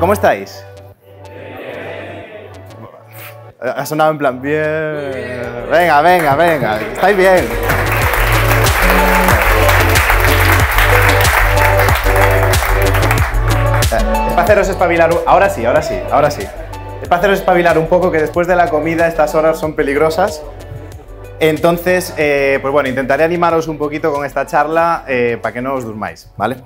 ¿Cómo estáis? Ha sonado en plan bien. Venga, venga, venga. Estáis bien. Eh, es para haceros espabilar. Ahora sí, ahora sí, ahora sí. Es para haceros espabilar un poco que después de la comida estas horas son peligrosas. Entonces, eh, pues bueno, intentaré animaros un poquito con esta charla eh, para que no os durmáis, ¿vale?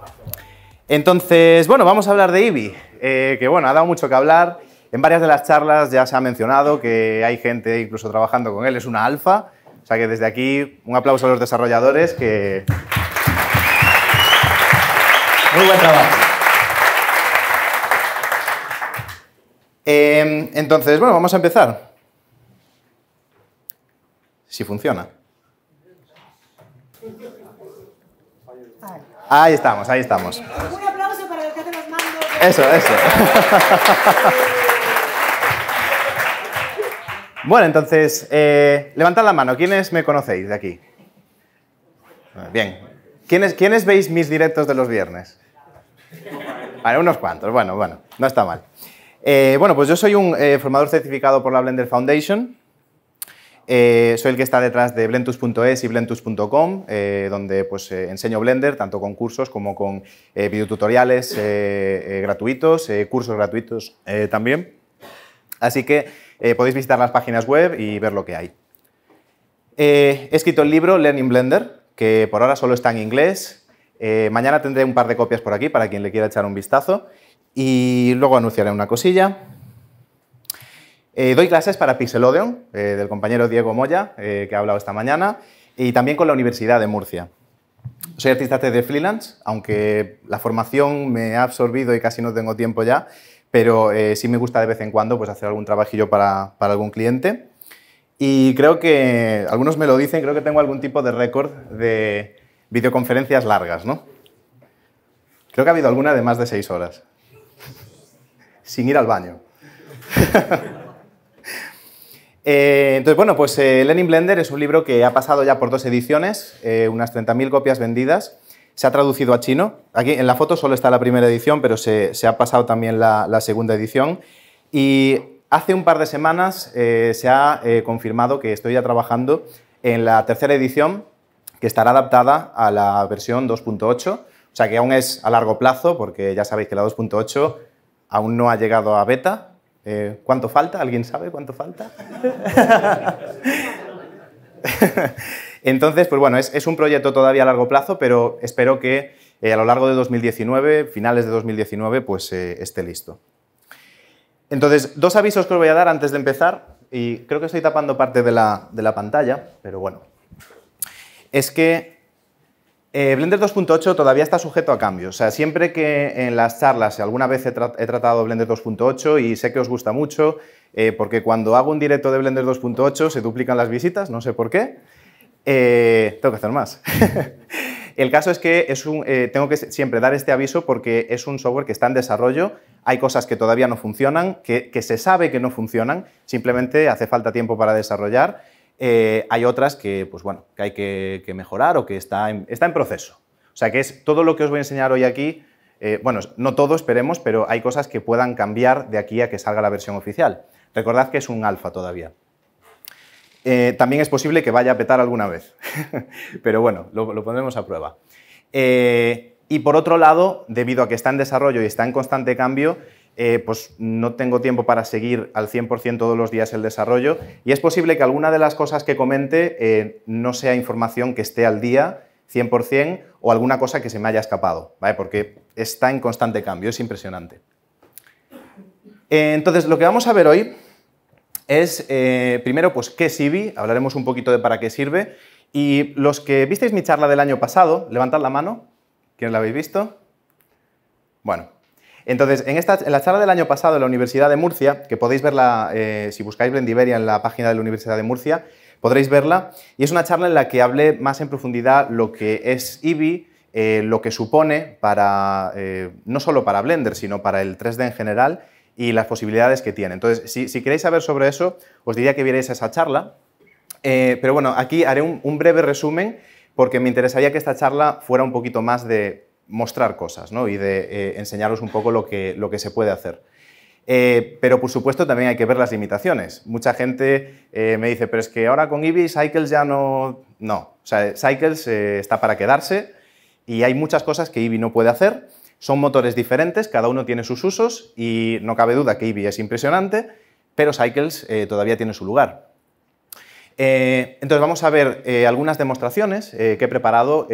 Entonces, bueno, vamos a hablar de IBI. Eh, que bueno, ha dado mucho que hablar. En varias de las charlas ya se ha mencionado que hay gente incluso trabajando con él, es una alfa. O sea que desde aquí un aplauso a los desarrolladores que... Muy buen trabajo. Em, entonces, bueno, vamos a empezar. Si funciona. Ahí estamos, ahí estamos. Eso, eso. bueno, entonces, eh, levantad la mano. ¿Quiénes me conocéis de aquí? Bien. ¿Quiénes, ¿Quiénes veis mis directos de los viernes? Vale, unos cuantos. Bueno, bueno, no está mal. Eh, bueno, pues yo soy un eh, formador certificado por la Blender Foundation. Eh, soy el que está detrás de blentus.es y blentus.com, eh, donde pues, eh, enseño Blender, tanto con cursos como con videotutoriales gratuitos, cursos gratuitos también. Así que podéis visitar las páginas web y ver lo que hay. he escrito el libro Learning Blender, que por ahora solo está en inglés. mañana tendré un par de copias por aquí para quien le quiera echar un vistazo. Y luego anunciaré una cosilla. Eh, doy clases para Pixelodeon, eh, del compañero Diego Moya, eh, que ha hablado esta mañana, y también con la Universidad de Murcia. Soy artista de freelance, aunque la formación me ha absorbido y casi no tengo tiempo ya, pero sí me gusta de vez en cuando pues, hacer algún trabajillo para, para algún cliente. Y creo que, algunos me lo dicen, creo que tengo algún tipo de récord de videoconferencias largas, ¿no? Creo que ha habido alguna de más de seis horas, sin ir al baño. Eh, entonces, bueno, pues eh, Lenin Blender es un libro que ha pasado ya por dos ediciones, eh, unas 30.000 copias vendidas. Se ha traducido a chino. Aquí en la foto solo está la primera edición, pero se, ha pasado también la, segunda edición. Y hace un par de semanas se ha confirmado que estoy ya trabajando en la tercera edición, que estará adaptada a la versión 2.8. O sea que aún es a largo plazo, porque ya sabéis que la 2.8 aún no ha llegado a beta, eh, ¿Cuánto falta? ¿Alguien sabe cuánto falta? Entonces, pues bueno, es, un proyecto todavía a largo plazo, pero espero que eh, a lo largo de 2019, finales de 2019, pues eh, esté listo. Entonces, dos avisos que os voy a dar antes de empezar, y creo que estoy tapando parte de la, de la pantalla, pero bueno, es que eh, Blender 2.8 todavía está sujeto a cambios. O sea, siempre que en las charlas alguna vez he, tratado Blender 2.8 y sé que os gusta mucho, eh, porque cuando hago un directo de Blender 2.8 se duplican las visitas, no sé por qué. Eh, tengo que hacer más. El caso es que tengo que siempre dar este aviso porque es un software que está en desarrollo, hay cosas que todavía no funcionan, que se sabe que no funcionan, simplemente hace falta tiempo para desarrollar eh, hay otras que, pues que hay que, mejorar o que está en, proceso. O sea que es todo lo que os voy a enseñar hoy aquí, eh, bueno, no todo esperemos, pero hay cosas que puedan cambiar de aquí a que salga la versión oficial. Recordad que es un alfa todavía. Eh, también es posible que vaya a petar alguna vez, pero bueno, lo, pondremos a prueba. y por otro lado, debido a que está en desarrollo y está en constante cambio, eh, pues no tengo tiempo para seguir al 100% todos los días el desarrollo y es posible que alguna de las cosas que comente eh, no sea información que esté al día 100% o alguna cosa que se me haya escapado, ¿vale? porque está en constante cambio, es impresionante. Eh, entonces, lo que vamos a ver hoy es, primero, pues, qué es IBI, hablaremos un poquito de para qué sirve, y los que visteis mi charla del año pasado, levantad la mano, ¿quién la habéis visto? Bueno, entonces, en, esta, en la charla del año pasado en la Universidad de Murcia, que podéis verla eh, si buscáis blendiberia en la página de la Universidad de Murcia, podréis verla, y es una charla en la que hablé más en profundidad lo que es IBI, eh, lo que supone para, eh, no solo para Blender, sino para el 3D en general y las posibilidades que tiene. Entonces, si, queréis saber sobre eso, os diría que vierais esa charla, pero bueno, aquí haré un breve resumen porque me interesaría que esta charla fuera un poquito más de mostrar cosas ¿no? y de eh, enseñaros un poco lo que, lo que se puede hacer. Eh, pero por supuesto también hay que ver las limitaciones. Mucha gente eh, me dice, pero es que ahora con Eevee Cycles ya no... No, o sea, Cycles está para quedarse y hay muchas cosas que Eevee no puede hacer. Son motores diferentes, cada uno tiene sus usos y no cabe duda que Eevee es impresionante, pero Cycles todavía tiene su lugar. entonces vamos a ver algunas demostraciones que he preparado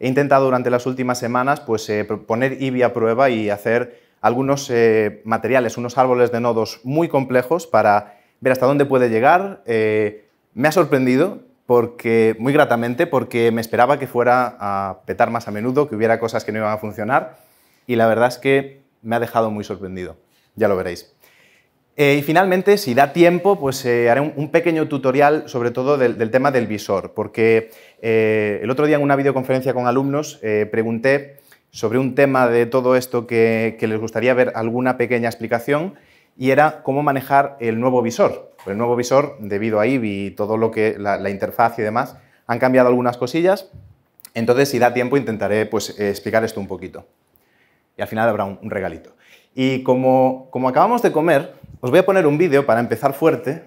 He intentado durante las últimas semanas pues, eh, poner IBI a prueba y hacer algunos eh, materiales, unos árboles de nodos muy complejos para ver hasta dónde puede llegar. Eh, me ha sorprendido porque, muy gratamente porque me esperaba que fuera a petar más a menudo, que hubiera cosas que no iban a funcionar y la verdad es que me ha dejado muy sorprendido. Ya lo veréis. Eh, y finalmente, si da tiempo, pues eh, haré un, pequeño tutorial sobre todo del, tema del visor, porque eh, el otro día en una videoconferencia con alumnos pregunté sobre un tema de todo esto que, les gustaría ver alguna pequeña explicación y era cómo manejar el nuevo visor. el nuevo visor, debido a IBI y todo lo que la, la, interfaz y demás, han cambiado algunas cosillas. Entonces, si da tiempo, intentaré pues, explicar esto un poquito. Y al final habrá un, un regalito. Y como, como acabamos de comer, os voy a poner un vídeo para empezar fuerte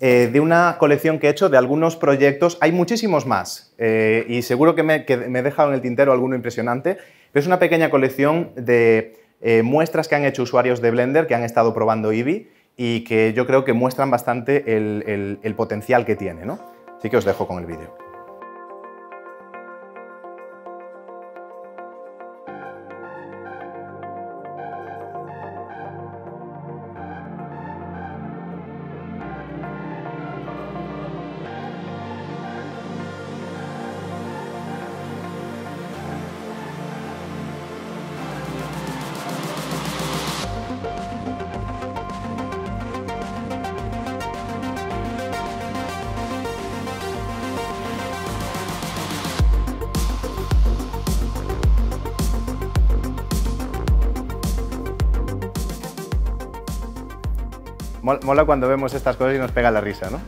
eh, de una colección que he hecho de algunos proyectos. Hay muchísimos más eh, y seguro que me, he dejado en el tintero alguno impresionante, pero es una pequeña colección de eh, muestras que han hecho usuarios de Blender que han estado probando Eevee y que yo creo que muestran bastante el, potencial que tiene. ¿no? Así que os dejo con el vídeo. cuando vemos estas cosas y nos pega la risa, ¿no?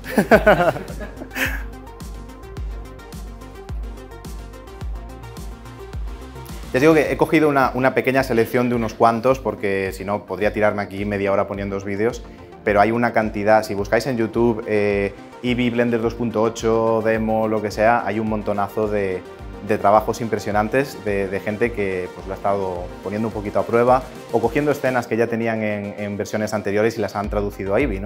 Les digo que he cogido una, pequeña selección de unos cuantos porque si no podría tirarme aquí media hora poniendo dos vídeos, pero hay una cantidad, si buscáis en YouTube eh, Blender 2.8, demo, lo que sea, hay un montonazo de, de trabajos impresionantes de, gente que pues, lo ha estado poniendo un poquito a prueba o cogiendo escenas que ya tenían en, versiones anteriores y las han traducido a Eevee,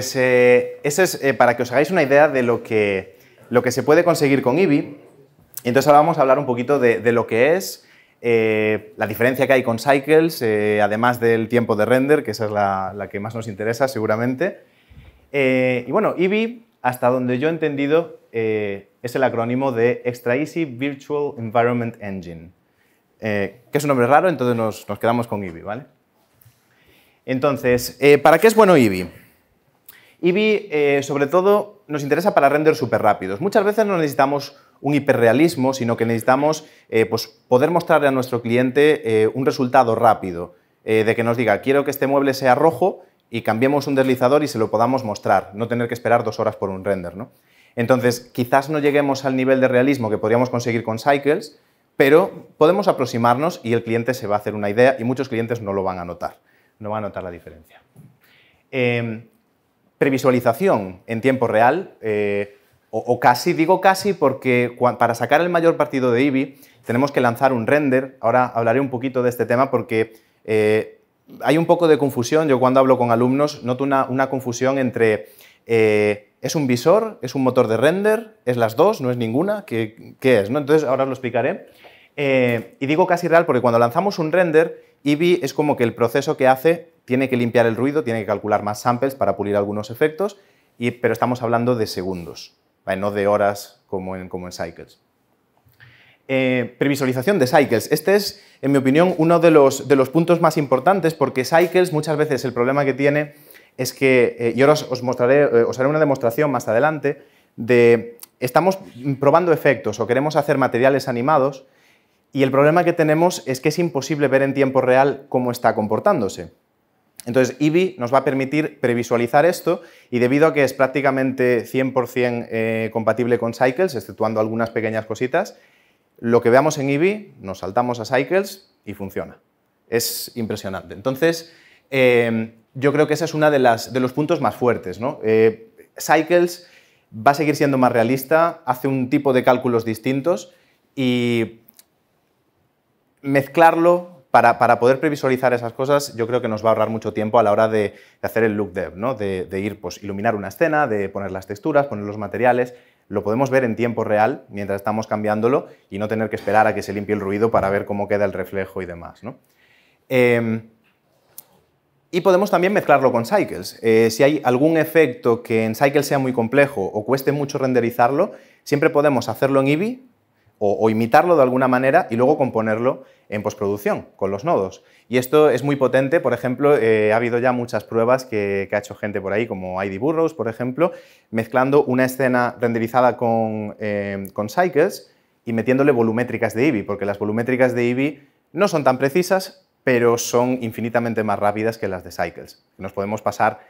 Pues eh, eso es eh, para que os hagáis una idea de lo que, lo que se puede conseguir con IBI. Entonces ahora vamos a hablar un poquito de, lo que es, eh, la diferencia que hay con Cycles, además del tiempo de render, que esa es la, que más nos interesa seguramente. y bueno, Eevee, hasta donde yo he entendido, es el acrónimo de Extra Easy Virtual Environment Engine, que es un nombre raro, entonces nos, quedamos con Eevee, ¿vale? Entonces, ¿para qué es bueno Eevee? Eevee, eh, sobre todo, nos interesa para renders súper rápidos. Muchas veces no necesitamos un hiperrealismo, sino que necesitamos eh, pues poder mostrarle a nuestro cliente eh, un resultado rápido, de que nos diga, quiero que este mueble sea rojo y cambiemos un deslizador y se lo podamos mostrar, no tener que esperar dos horas por un render. ¿no? Entonces, quizás no lleguemos al nivel de realismo que podríamos conseguir con Cycles, pero podemos aproximarnos y el cliente se va a hacer una idea y muchos clientes no lo van a notar, no van a notar la diferencia. Eh, previsualización en tiempo real, eh, o, casi, digo casi porque para sacar el mayor partido de IBI tenemos que lanzar un render. Ahora hablaré un poquito de este tema porque eh, hay un poco de confusión. Yo cuando hablo con alumnos noto una, confusión entre eh, es un visor, es un motor de render, es las dos, no es ninguna, ¿qué, es? Entonces ahora lo explicaré. y digo casi real porque cuando lanzamos un render Eevee es como que el proceso que hace tiene que limpiar el ruido, tiene que calcular más samples para pulir algunos efectos, y, pero estamos hablando de segundos, no de horas como en, como en Cycles. Eh, previsualización de Cycles. Este es, en mi opinión, uno de los, puntos más importantes porque Cycles muchas veces el problema que tiene es que, yo eh, y ahora os, mostraré, eh, os haré una demostración más adelante, de estamos probando efectos o queremos hacer materiales animados y el problema que tenemos es que es imposible ver en tiempo real cómo está comportándose. Entonces, Eevee nos va a permitir previsualizar esto y debido a que es prácticamente 100% eh, compatible con Cycles, exceptuando algunas pequeñas cositas, lo que veamos en Eevee nos saltamos a Cycles y funciona. Es impresionante. Entonces, em, yo creo que ese es uno de, de, los puntos más fuertes. Eh, Cycles va a seguir siendo más realista, hace un tipo de cálculos distintos y mezclarlo para, poder previsualizar esas cosas, yo creo que nos va a ahorrar mucho tiempo a la hora de, hacer el look dev, ¿no? de, ir, pues, iluminar una escena, de poner las texturas, poner los materiales. Lo podemos ver en tiempo real mientras estamos cambiándolo y no tener que esperar a que se limpie el ruido para ver cómo queda el reflejo y demás. ¿no? Em, y podemos también mezclarlo con Cycles. Eh, si hay algún efecto que en Cycles sea muy complejo o cueste mucho renderizarlo, siempre podemos hacerlo en Eevee o, imitarlo de alguna manera y luego componerlo en postproducción con los nodos. Y esto es muy potente, por ejemplo, eh, ha habido ya muchas pruebas que, ha hecho gente por ahí, como ID Burrows, por ejemplo, mezclando una escena renderizada con, eh, con Cycles y metiéndole volumétricas de Eevee, porque las volumétricas de Eevee no son tan precisas, pero son infinitamente más rápidas que las de Cycles. Nos podemos pasar,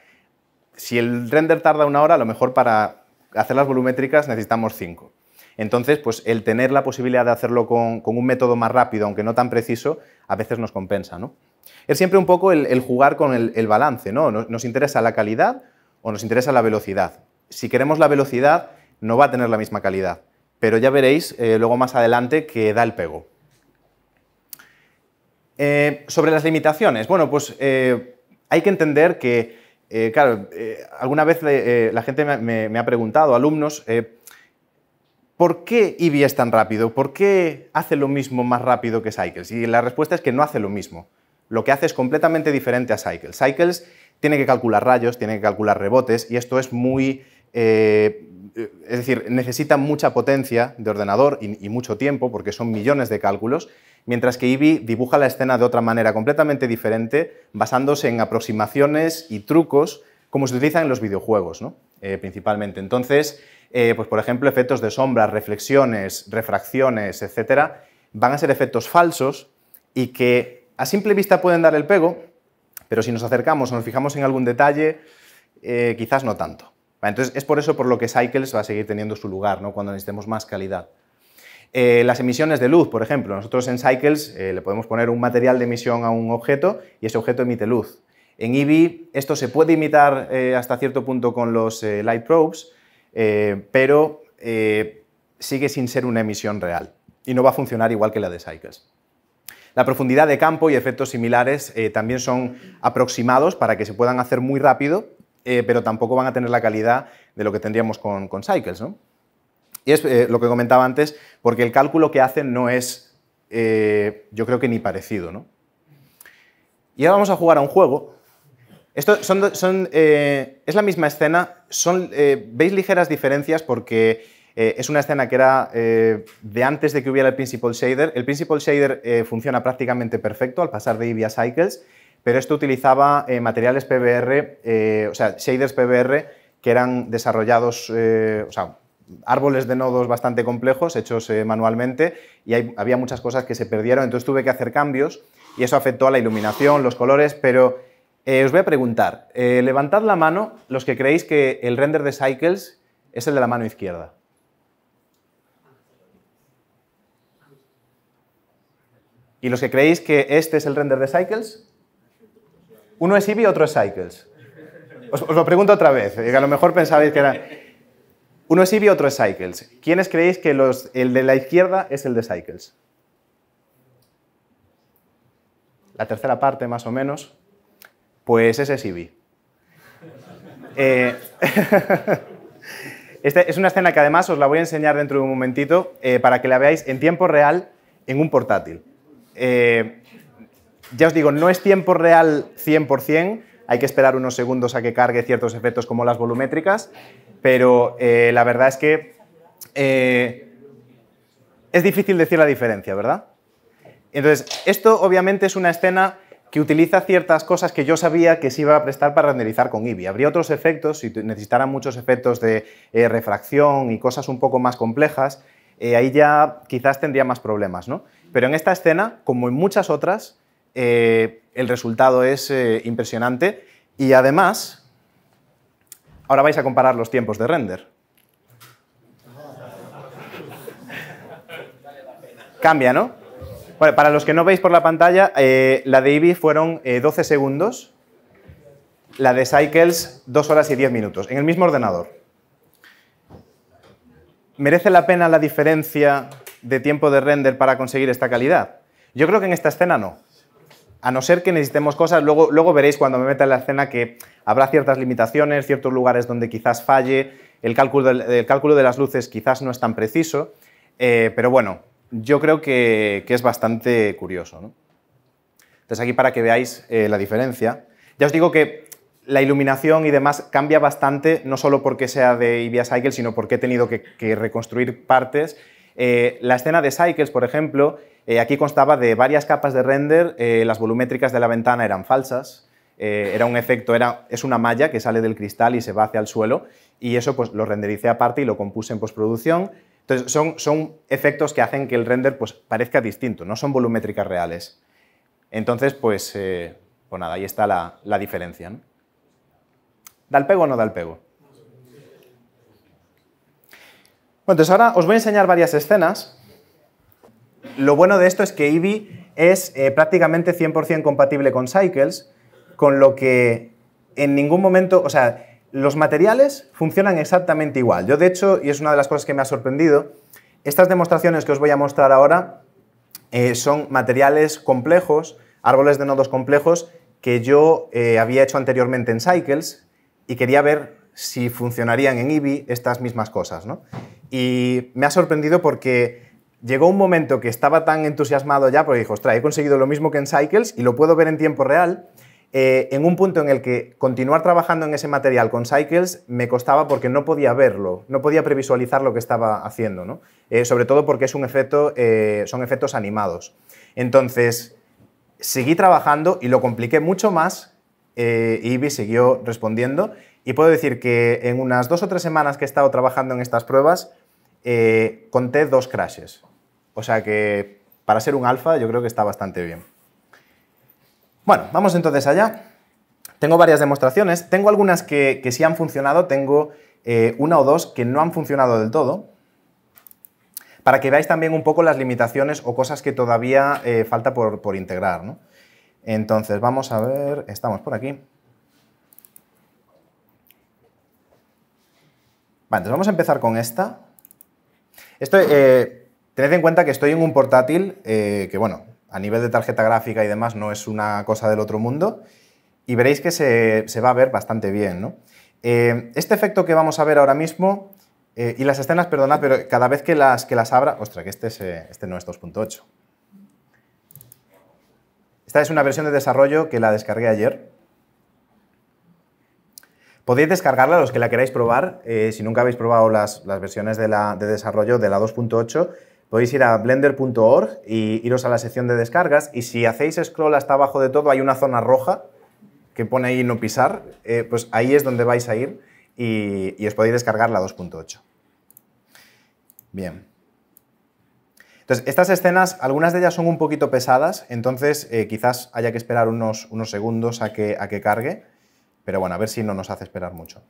si el render tarda una hora, a lo mejor para hacer las volumétricas necesitamos cinco entonces, pues el tener la posibilidad de hacerlo con, un método más rápido, aunque no tan preciso, a veces nos compensa. ¿no? Es siempre un poco el, jugar con el, balance, ¿no? Nos, interesa la calidad o nos interesa la velocidad. Si queremos la velocidad, no va a tener la misma calidad, pero ya veréis eh, luego más adelante que da el pego. Eh, sobre las limitaciones, bueno, pues eh, hay que entender que, claro, alguna vez la gente me, me, ha preguntado, alumnos, ¿Por qué Eevee es tan rápido? ¿Por qué hace lo mismo más rápido que Cycles? Y la respuesta es que no hace lo mismo. Lo que hace es completamente diferente a Cycles. Cycles tiene que calcular rayos, tiene que calcular rebotes y esto es muy... Eh, es decir, necesita mucha potencia de ordenador y, mucho tiempo porque son millones de cálculos, mientras que Eevee dibuja la escena de otra manera completamente diferente, basándose en aproximaciones y trucos como se utilizan en los videojuegos, ¿no? Eh, principalmente. Entonces, eh, pues por ejemplo, efectos de sombras, reflexiones, refracciones, etcétera, van a ser efectos falsos y que a simple vista pueden dar el pego, pero si nos acercamos o nos fijamos en algún detalle, eh, quizás no tanto. Entonces, es por eso por lo que Cycles va a seguir teniendo su lugar, ¿no? cuando necesitemos más calidad. Eh, las emisiones de luz, por ejemplo. Nosotros en Cycles le podemos poner un material de emisión a un objeto y ese objeto emite luz. En Eevee esto se puede imitar hasta cierto punto con los light probes, eh, pero eh, sigue sin ser una emisión real y no va a funcionar igual que la de Cycles. La profundidad de campo y efectos similares eh, también son aproximados para que se puedan hacer muy rápido, pero tampoco van a tener la calidad de lo que tendríamos con, Cycles. Y es lo que comentaba antes, porque el cálculo que hacen no es, yo creo que ni parecido. Y ahora vamos a jugar a un juego esto son, son eh, es la misma escena, son, eh, veis ligeras diferencias porque eh, es una escena que era de antes de que hubiera el Principal Shader. El Principal Shader funciona prácticamente perfecto al pasar de Eevee Cycles, pero esto utilizaba materiales PBR, o sea, shaders PBR que eran desarrollados, o sea, árboles de nodos bastante complejos, hechos manualmente, y había muchas cosas que se perdieron, entonces tuve que hacer cambios y eso afectó a la iluminación, los colores, pero eh, os voy a preguntar, eh, levantad la mano los que creéis que el render de Cycles es el de la mano izquierda. ¿Y los que creéis que este es el render de Cycles? Uno es Eevee, otro es Cycles. Os, lo pregunto otra vez, eh, a lo mejor pensabais que era... Uno es Eevee, otro es Cycles. ¿Quiénes creéis que el de la izquierda es el de Cycles? La tercera parte, más o menos. Pues ese sí vi. Eh, este es una escena que además os la voy a enseñar dentro de un momentito eh, para que la veáis en tiempo real en un portátil. Eh, ya os digo, no es tiempo real 100%, hay que esperar unos segundos a que cargue ciertos efectos como las volumétricas, pero la verdad es que es difícil decir la diferencia, ¿verdad? Entonces, esto obviamente es una escena que utiliza ciertas cosas que yo sabía que se iba a prestar para renderizar con Ivy. Habría otros efectos, si necesitaran muchos efectos de eh, refracción y cosas un poco más complejas, eh, ahí ya quizás tendría más problemas. ¿no? Pero en esta escena, como en muchas otras, eh, el resultado es impresionante y además, ahora vais a comparar los tiempos de render. Cambia, ¿no? Bueno, para los que no veis por la pantalla, eh, la de Ibi fueron 12 eh, segundos, la de Cycles 2 horas y 10 minutos, en el mismo ordenador. ¿Merece la pena la diferencia de tiempo de render para conseguir esta calidad? Yo creo que en esta escena no. A no ser que necesitemos cosas, luego, luego veréis cuando me meta en la escena que habrá ciertas limitaciones, ciertos lugares donde quizás falle, el cálculo de, cálculo de las luces quizás no es tan preciso, eh, pero bueno, yo creo que, es bastante curioso. ¿no? Entonces aquí para que veáis eh, la diferencia. Ya os digo que la iluminación y demás cambia bastante, no solo porque sea de IBA Cycles, sino porque he tenido que, reconstruir partes. Eh, la escena de Cycles, por ejemplo, eh, aquí constaba de varias capas de render, las volumétricas de la ventana eran falsas, era un efecto, es una malla que sale del cristal y se va hacia el suelo, y eso pues lo rendericé aparte y lo compuse en postproducción. Entonces, son, son efectos que hacen que el render pues, parezca distinto, no son volumétricas reales. Entonces, pues, eh, pues nada, ahí está la, diferencia. ¿no? ¿Da el pego o no da el pego? Bueno, entonces ahora os voy a enseñar varias escenas. Lo bueno de esto es que Eevee es eh, prácticamente 100% compatible con Cycles, con lo que en ningún momento, o sea, los materiales funcionan exactamente igual. Yo, de hecho, y es una de las cosas que me ha sorprendido, estas demostraciones que os voy a mostrar ahora eh, son materiales complejos, árboles de nodos complejos, que yo eh, había hecho anteriormente en Cycles y quería ver si funcionarían en Eevee estas mismas cosas. ¿no? Y me ha sorprendido porque llegó un momento que estaba tan entusiasmado ya, porque dijo, ostras, he conseguido lo mismo que en Cycles y lo puedo ver en tiempo real, eh, en un punto en el que continuar trabajando en ese material con Cycles me costaba porque no podía verlo, no podía previsualizar lo que estaba haciendo, eh, sobre todo porque es un efecto, eh, son efectos animados. Entonces, seguí trabajando y lo compliqué mucho más. y Ibi siguió respondiendo y puedo decir que en unas dos o tres semanas que he estado trabajando en estas pruebas, conté dos crashes. O sea que para ser un alfa yo creo que está bastante bien. Bueno, vamos entonces allá. Tengo varias demostraciones, tengo algunas que, sí han funcionado, tengo eh, una o dos que no han funcionado del todo, para que veáis también un poco las limitaciones o cosas que todavía eh, falta por, integrar. Entonces, vamos a ver, estamos por aquí. vamos a empezar con esta. Eh, tened en cuenta que estoy en un portátil que, bueno, a nivel de tarjeta gráfica y demás no es una cosa del otro mundo y veréis que se, va a ver bastante bien. Eh, este efecto que vamos a ver ahora mismo eh, y las escenas, perdonad, pero cada vez que las, que las abra... Ostras, que este, es, eh, este no es 2.8. Esta es una versión de desarrollo que la descargué ayer. Podéis descargarla los que la queráis probar. si nunca habéis probado las, versiones de, de desarrollo de la 2.8, Podéis ir a blender.org y iros a la sección de descargas y si hacéis scroll hasta abajo de todo hay una zona roja que pone ahí no pisar, eh, pues ahí es donde vais a ir y, os podéis descargar la 2.8. Bien. Entonces, estas escenas, algunas de ellas son un poquito pesadas, entonces eh, quizás haya que esperar unos, unos segundos a que, a que cargue, pero bueno, a ver si no nos hace esperar mucho.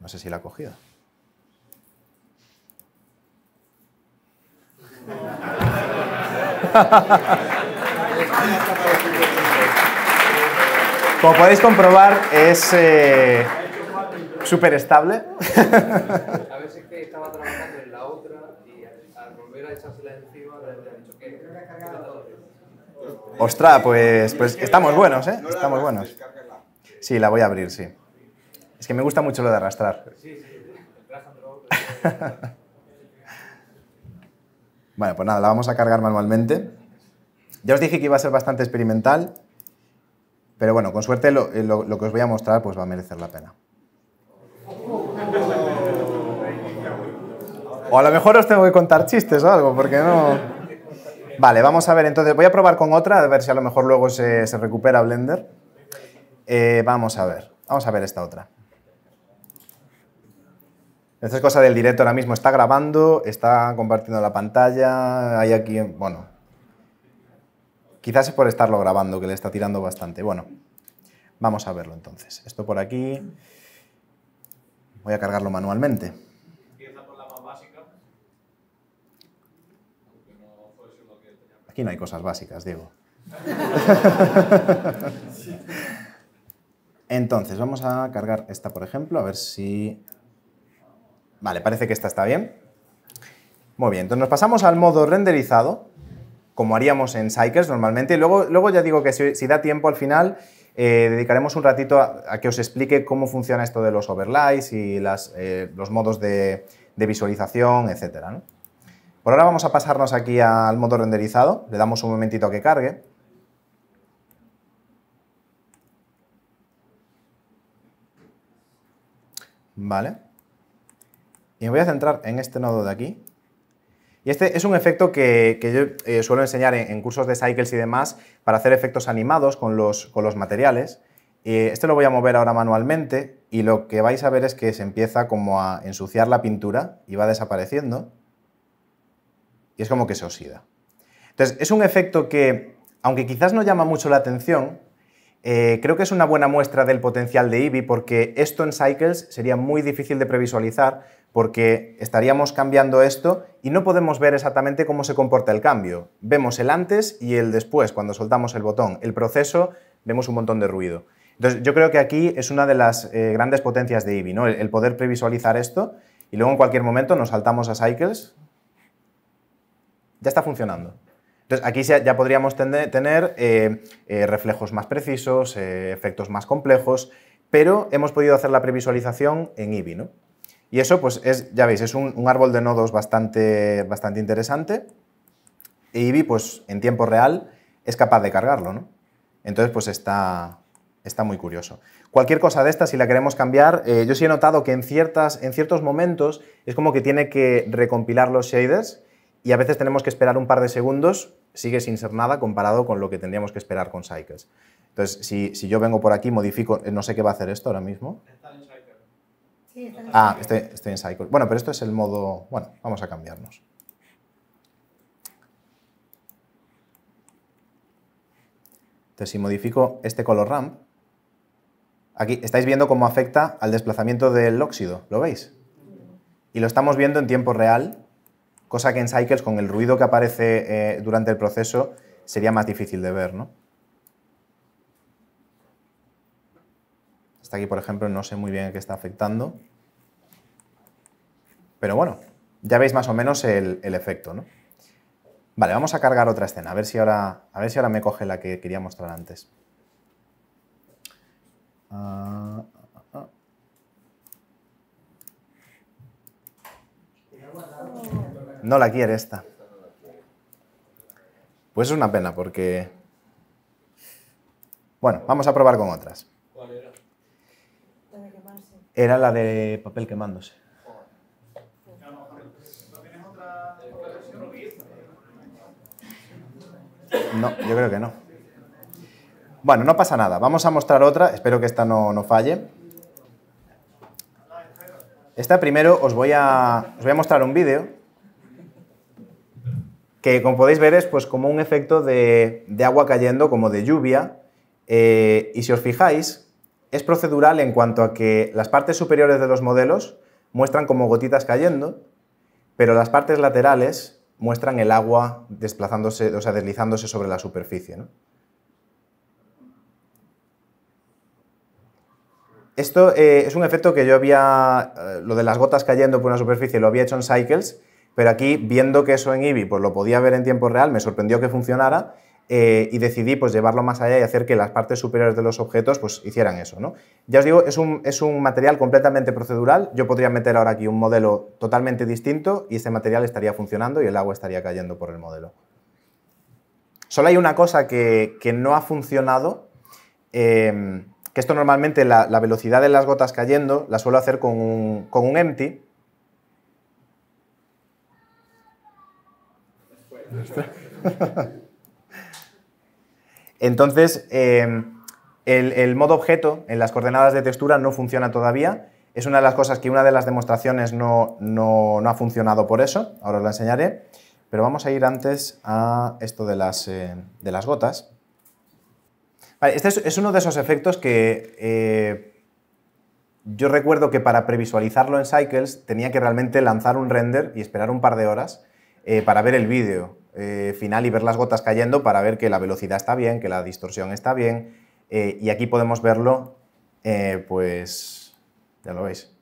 No sé si la ha cogido. Como podéis comprobar, es eh, súper estable. A veces que estaba trabajando en la otra y al volver a echársela encima le han dicho que... Ostras, pues, pues estamos buenos, ¿eh? Estamos buenos. Sí, la voy a abrir, sí. Es que me gusta mucho lo de arrastrar. Bueno, pues nada, la vamos a cargar manualmente. Ya os dije que iba a ser bastante experimental, pero bueno, con suerte eh, lo, que os voy a mostrar pues va a merecer la pena. O a lo mejor os tengo que contar chistes o algo, porque no... Vale, vamos a ver, entonces voy a probar con otra, a ver si a lo mejor luego se, recupera Blender. Eh, vamos a ver, vamos a ver esta otra es cosa del directo ahora mismo, está grabando, está compartiendo la pantalla, hay aquí, bueno, quizás es por estarlo grabando que le está tirando bastante. Bueno, vamos a verlo entonces. Esto por aquí, voy a cargarlo manualmente. Aquí no hay cosas básicas, Diego. Entonces, vamos a cargar esta, por ejemplo, a ver si Vale, parece que esta está bien. Muy bien, entonces nos pasamos al modo renderizado, como haríamos en Cycles normalmente. Luego, luego ya digo que si, da tiempo al final, eh, dedicaremos un ratito a, que os explique cómo funciona esto de los overlays y eh, los modos de, visualización, etc. Por ahora vamos a pasarnos aquí al modo renderizado. Le damos un momentito a que cargue. Vale. Y me voy a centrar en este nodo de aquí. Y este es un efecto que, yo eh, suelo enseñar en, cursos de Cycles y demás para hacer efectos animados con los, con los materiales. este lo voy a mover ahora manualmente y lo que vais a ver es que se empieza como a ensuciar la pintura y va desapareciendo. Y es como que se oxida. Entonces, es un efecto que, aunque quizás no llama mucho la atención, eh, creo que es una buena muestra del potencial de Eevee porque esto en Cycles sería muy difícil de previsualizar porque estaríamos cambiando esto y no podemos ver exactamente cómo se comporta el cambio. Vemos el antes y el después cuando soltamos el botón. El proceso vemos un montón de ruido. Entonces yo creo que aquí es una de las eh, grandes potencias de Eevee, ¿no? el poder previsualizar esto y luego en cualquier momento nos saltamos a Cycles. Ya está funcionando. Entonces, aquí ya podríamos tener eh, eh, reflejos más precisos, eh, efectos más complejos, pero hemos podido hacer la previsualización en IBI, ¿no? Y eso, pues, es, ya veis, es un, árbol de nodos bastante, bastante interesante. Eevee, pues, en tiempo real, es capaz de cargarlo, ¿no? Entonces, pues, está, muy curioso. Cualquier cosa de esta, si la queremos cambiar, yo sí he notado que en, ciertas, en ciertos momentos es como que tiene que recompilar los shaders y a veces tenemos que esperar un par de segundos, sigue sin ser nada comparado con lo que tendríamos que esperar con Cycles. Entonces, si, yo vengo por aquí, modifico, eh, no sé qué va a hacer esto ahora mismo. en ah, estoy, en Cycles. Bueno, pero esto es el modo... Bueno, vamos a cambiarnos. Entonces, si modifico este color RAM aquí estáis viendo cómo afecta al desplazamiento del óxido, ¿lo veis? Y lo estamos viendo en tiempo real cosa que en Cycles, con el ruido que aparece eh, durante el proceso, sería más difícil de ver, ¿no? aquí, por ejemplo, no sé muy bien a qué está afectando. Pero bueno, ya veis más o menos el, efecto, Vale, vamos a cargar otra escena, a ver si ahora, a ver si ahora me coge la que quería mostrar antes. Ah, No la quiere esta. Pues es una pena porque... Bueno, vamos a probar con otras. ¿Cuál era? La de Era la de papel quemándose. No, yo creo que no. Bueno, no pasa nada. Vamos a mostrar otra. Espero que esta no, falle. Esta primero os voy a, os voy a mostrar un vídeo que como podéis ver es pues como un efecto de, agua cayendo, como de lluvia, eh, y si os fijáis, es procedural en cuanto a que las partes superiores de los modelos muestran como gotitas cayendo, pero las partes laterales muestran el agua desplazándose, o sea, deslizándose sobre la superficie. Esto eh, es un efecto que yo había, eh, lo de las gotas cayendo por una superficie, lo había hecho en Cycles, pero aquí, viendo que eso en IBI pues, lo podía ver en tiempo real, me sorprendió que funcionara eh, y decidí pues, llevarlo más allá y hacer que las partes superiores de los objetos pues, hicieran eso. ¿no? Ya os digo, es un, material completamente procedural. Yo podría meter ahora aquí un modelo totalmente distinto y ese material estaría funcionando y el agua estaría cayendo por el modelo. Solo hay una cosa que, no ha funcionado. Eh, que esto normalmente la, velocidad de las gotas cayendo la suelo hacer con con un empty, Entonces, em, el, modo objeto en las coordenadas de textura no funciona todavía. Es una de las cosas que una de las demostraciones no, ha funcionado por eso. Ahora os la enseñaré. Pero vamos a ir antes a esto de las, eh, de las gotas. este es, uno de esos efectos que eh, yo recuerdo que para previsualizarlo en Cycles tenía que realmente lanzar un render y esperar un par de horas eh, para ver el vídeo. Eh, final y ver las gotas cayendo para ver que la velocidad está bien, que la distorsión está bien. Eh, y aquí podemos verlo, eh, pues ya lo veis,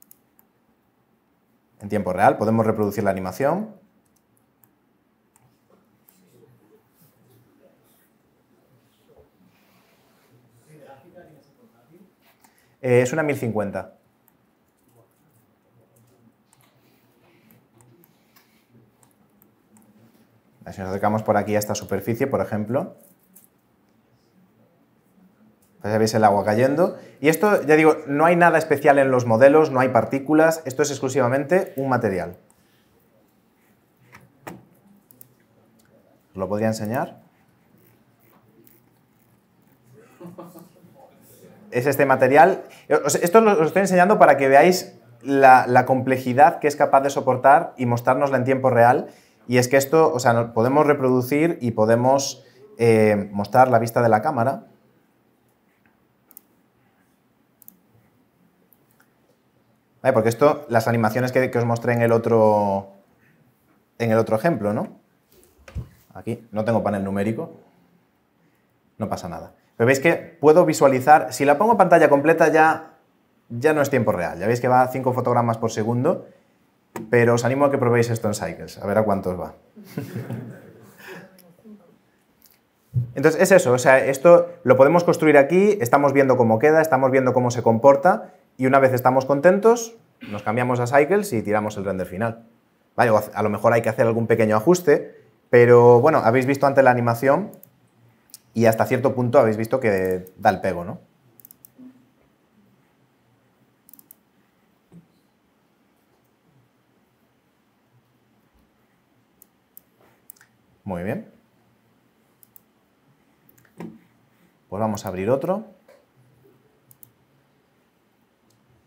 en tiempo real. Podemos reproducir la animación. es una 1050. Si nos acercamos por aquí a esta superficie, por ejemplo, pues ya veis el agua cayendo. Y esto, ya digo, no hay nada especial en los modelos, no hay partículas, esto es exclusivamente un material. ¿Os lo podría enseñar? Es este material. Esto lo estoy enseñando para que veáis la, complejidad que es capaz de soportar y mostrárnosla en tiempo real y es que esto, o sea, podemos reproducir y podemos eh, mostrar la vista de la cámara. porque esto, las animaciones que, os mostré en el otro, en el otro ejemplo, ¿no? Aquí, no tengo panel numérico, no pasa nada. Pero veis que puedo visualizar, si la pongo pantalla completa ya, ya no es tiempo real, ya veis que va a 5 fotogramas por segundo, pero os animo a que probéis esto en Cycles, a ver a os va. Entonces es eso, o sea, esto lo podemos construir aquí, estamos viendo cómo queda, estamos viendo cómo se comporta y una vez estamos contentos, nos cambiamos a Cycles y tiramos el render final. Vale, a lo mejor hay que hacer algún pequeño ajuste, pero bueno, habéis visto antes la animación y hasta cierto punto habéis visto que da el pego, ¿no? Muy bien. Pues a abrir otro.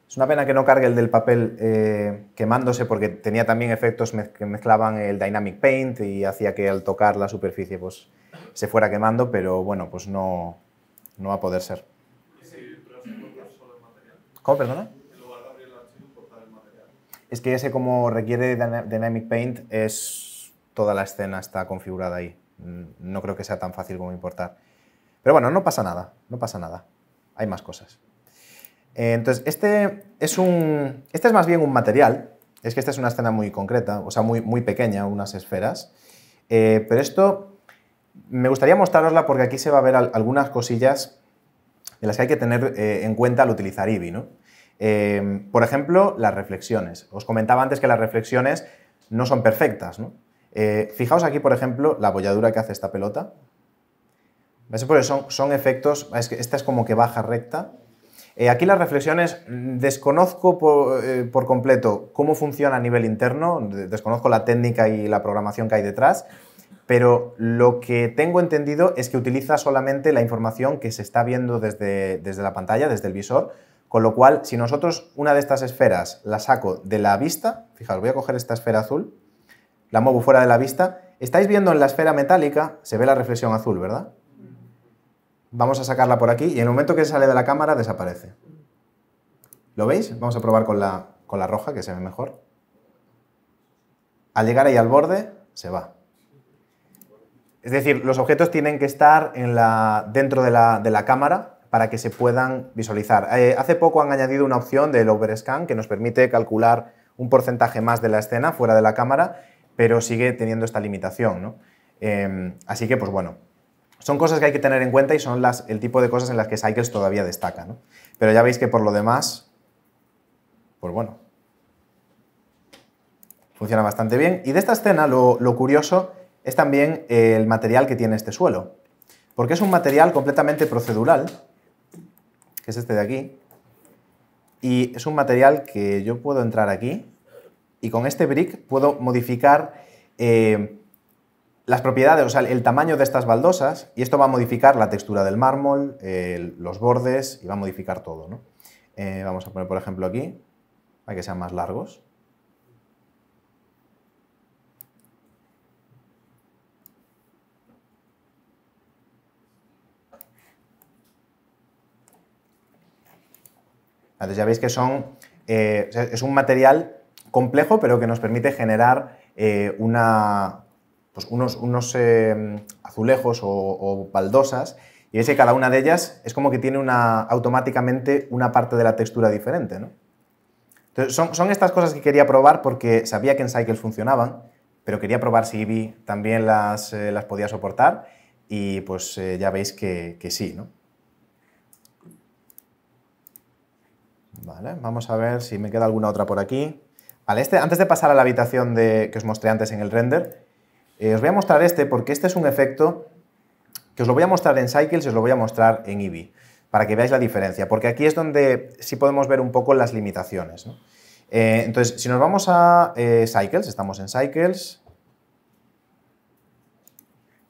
Es una pena que no cargue el del papel eh, quemándose porque tenía también efectos que mezclaban el Dynamic Paint y hacía que al tocar la superficie pues, se fuera quemando, pero bueno, pues no, va a poder ser. ¿Cómo, perdona? Es que ese como requiere Dynamic Paint es toda la escena está configurada ahí. Mm, no creo que sea tan fácil como importar. Pero bueno, no pasa nada, no pasa nada. Hay más cosas. Eh, entonces, este es, un, este es más bien un material. Es que esta es una escena muy concreta, o sea, muy, muy pequeña, unas esferas. Eh, pero esto me gustaría mostrarosla porque aquí se va a ver algunas cosillas de las que hay que tener eh, en cuenta al utilizar IBI. ¿no? por ejemplo, las reflexiones. Os comentaba antes que las reflexiones no son perfectas. ¿no? Eh, fijaos aquí, por ejemplo, la bolladura que hace esta pelota. son, son efectos, esta es como que baja recta. Eh, aquí las reflexiones, mm, desconozco eh, por, completo cómo funciona a nivel interno, desconozco la técnica y la programación que hay detrás, pero lo que tengo entendido es que utiliza solamente la información que se está viendo desde, desde la pantalla, desde el visor, con lo cual, si nosotros una de estas esferas la saco de la vista, fijaos, voy a coger esta esfera azul, la muevo fuera de la vista, estáis viendo en la esfera metálica, se ve la reflexión azul, ¿verdad? Vamos a sacarla por aquí y en el momento que sale de la cámara desaparece. ¿Lo veis? Vamos a probar con la, con roja, que se ve mejor. Al llegar ahí al borde, se va. Es decir, los objetos tienen que estar en la, dentro de la, cámara para que se puedan visualizar. Eh, hace poco han añadido una opción del overscan que nos permite calcular un porcentaje más de la escena fuera de la cámara pero sigue teniendo esta limitación. Em, así que, pues bueno, son cosas que hay que tener en cuenta y son el tipo de cosas en las que Cycles todavía destaca. Pero ya veis que por lo demás, pues bueno, funciona bastante bien. Y de esta escena lo, lo curioso es también el material que tiene este suelo, porque es un material completamente procedural, que es este de aquí, y es un material que yo puedo entrar aquí y con este brick puedo modificar eh, las propiedades, o sea, el tamaño de estas baldosas, y esto va a modificar la textura del mármol, los bordes, y va a modificar todo. Eh, vamos a poner, por ejemplo, aquí, para que sean más largos. Entonces ya veis que son, eh, es un material complejo, pero que nos permite generar eh, pues unos, em, azulejos o, baldosas. Y ese cada una de ellas es como que tiene una, automáticamente una parte de la textura diferente. Entonces, son, estas cosas que quería probar porque sabía que en Cycles funcionaban, pero quería probar si Eevee también las, eh, las podía soportar y pues eh, ya veis que, sí. ¿no? Vale, vamos a ver si me queda alguna otra por aquí este, antes de pasar a la habitación que os mostré antes en el render, eh, os voy a mostrar este porque este es un efecto que os lo voy a mostrar en Cycles y os lo voy a mostrar en Eevee, para que veáis la diferencia, porque aquí es donde sí podemos ver un poco las limitaciones. Eh, entonces, si nos vamos a eh, Cycles, estamos en Cycles,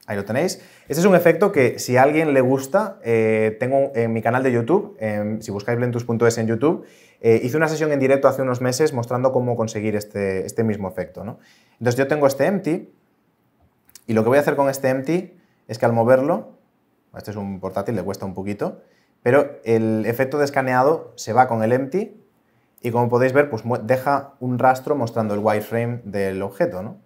ahí lo tenéis. Este es un efecto que si a alguien le gusta, tengo en mi canal de YouTube, si buscáis blentus.es en YouTube, eh, hice una sesión en directo hace unos meses mostrando cómo conseguir este, este mismo efecto. Entonces yo tengo este empty y lo que voy a hacer con este empty es que al moverlo, este es un portátil, le cuesta un poquito, pero el efecto de escaneado se va con el empty y como podéis ver, pues deja un rastro mostrando el wireframe del objeto.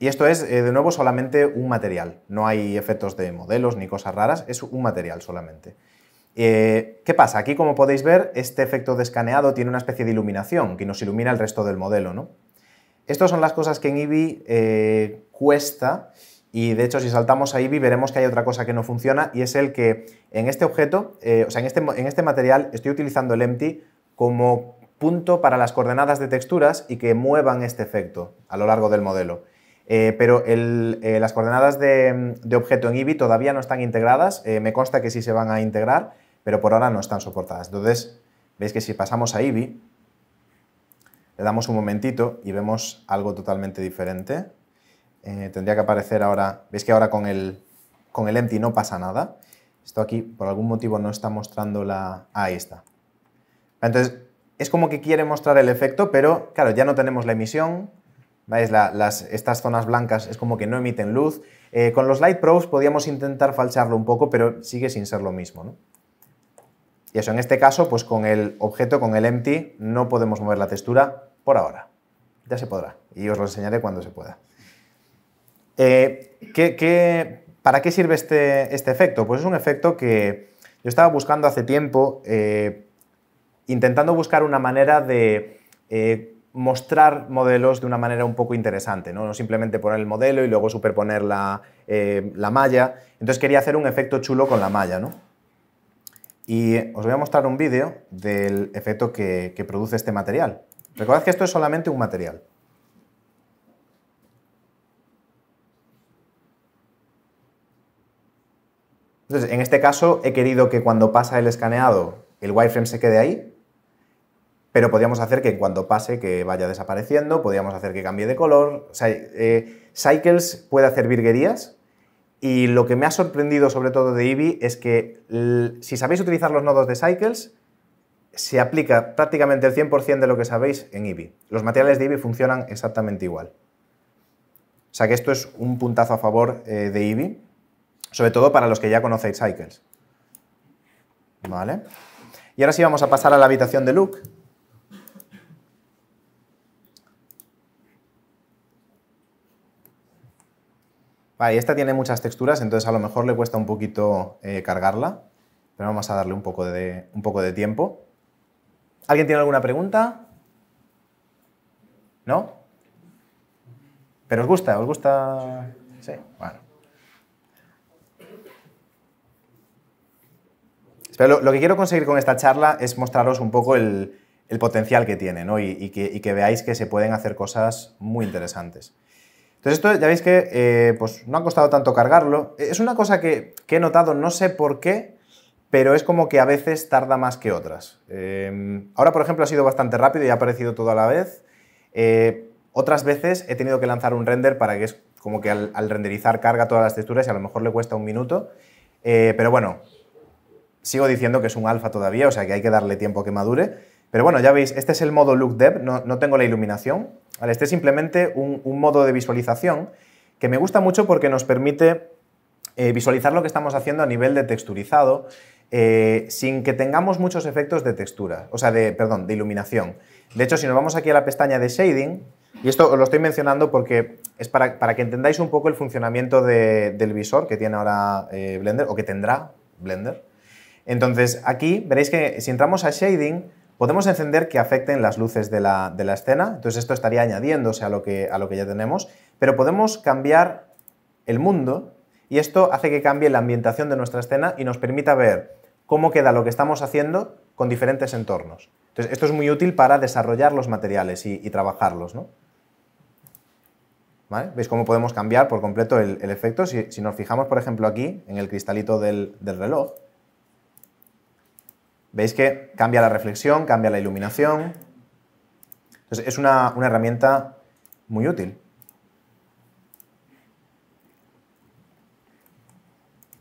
Y esto es, eh, de nuevo, solamente un material, no hay efectos de modelos ni cosas raras, es un material solamente. Eh, ¿Qué pasa? Aquí, como podéis ver, este efecto de escaneado tiene una especie de iluminación que nos ilumina el resto del modelo. ¿no? Estas son las cosas que en Eevee eh, cuesta y de hecho si saltamos a Eevee veremos que hay otra cosa que no funciona y es el que en este objeto, eh, o sea, este en este, material estoy utilizando el empty como punto para las coordenadas de texturas y que muevan este efecto a lo largo del modelo. pero las coordenadas de, objeto en Eevee todavía no están integradas, me consta que sí se van a integrar pero por ahora no están soportadas. Entonces, veis que si pasamos a Eevee, le damos un momentito y vemos algo totalmente diferente. Eh, tendría que aparecer ahora, veis que ahora con el, empty no pasa nada. Esto aquí por algún motivo no está mostrando la... Ah, ahí está. Entonces, es como que quiere mostrar el efecto, pero claro, ya no tenemos la emisión. las, estas zonas blancas es como que no emiten luz. Eh, con los Light Probes podíamos intentar falsarlo un poco, pero sigue sin ser lo mismo. ¿no? Y eso en este caso, pues con el objeto, con el empty, no podemos mover la textura por ahora. Ya se podrá y os lo enseñaré cuando se pueda. Eh, para qué sirve este, este, efecto? Pues es un efecto que yo estaba buscando hace tiempo, eh, intentando buscar una manera de eh, mostrar modelos de una manera un poco interesante, ¿no? no simplemente poner el modelo y luego superponer la, la malla. Entonces quería hacer un efecto chulo con la malla, ¿no? Y os voy a mostrar un vídeo del efecto que, produce este material. Recordad que esto es solamente un material. Entonces, en este caso he querido que cuando pasa el escaneado el wireframe se quede ahí, pero podríamos hacer que cuando pase que vaya desapareciendo, podríamos hacer que cambie de color. Eh, Cycles puede hacer virguerías y lo que me ha sorprendido sobre todo de Eevee es que si sabéis utilizar los nodos de Cycles, se aplica prácticamente el 100% de lo que sabéis en Eevee. Los materiales de Eevee funcionan exactamente igual. O sea que esto es un puntazo a favor eh, de Eevee, sobre todo para los que ya conocéis Cycles. ¿Vale? Y ahora sí vamos a pasar a la habitación de Luke. esta tiene muchas texturas, entonces a lo mejor le cuesta un poquito eh, cargarla, pero vamos a darle un poco, de, un poco de tiempo. ¿Alguien tiene alguna pregunta? ¿No? ¿Pero os gusta? ¿Os gusta? Sí, bueno. lo, que quiero conseguir con esta charla es mostraros un poco el, potencial que tiene ¿no? que, y que veáis que se pueden hacer cosas muy interesantes. Entonces esto ya veis que eh, pues, no ha costado tanto cargarlo. Es una cosa que, he notado, no sé por qué, pero es como que a veces tarda más que otras. Em, ahora, por ejemplo, ha sido bastante rápido y ha aparecido todo a la vez. Eh, otras veces he tenido que lanzar un render para que es como que al, renderizar carga todas las texturas y a lo mejor le cuesta un minuto. Eh, pero bueno, sigo diciendo que es un alfa todavía, o sea que hay que darle tiempo a que madure. Pero bueno, ya veis, este es el modo look dev, no, no tengo la iluminación, este es simplemente un, modo de visualización que me gusta mucho porque nos permite eh, visualizar lo que estamos haciendo a nivel de texturizado eh, sin que tengamos muchos efectos de textura, o sea, de, perdón, de iluminación. De hecho, si nos vamos aquí a la pestaña de shading, y esto os lo estoy mencionando porque es para, que entendáis un poco el funcionamiento del visor que tiene ahora eh, Blender, o que tendrá Blender. Entonces, aquí veréis que si entramos a shading, Podemos encender que afecten las luces de la, escena, entonces esto estaría añadiéndose a lo, que, a lo que ya tenemos, pero podemos cambiar el mundo y esto hace que cambie la ambientación de nuestra escena y nos permita ver cómo queda lo que estamos haciendo con diferentes entornos. Entonces, esto es muy útil para desarrollar los materiales y, trabajarlos. ¿Veis cómo podemos cambiar por completo el, efecto? Si, nos fijamos, por ejemplo, aquí, en el cristalito del, del reloj, Veis que cambia la reflexión, cambia la iluminación. Entonces es una, herramienta muy útil.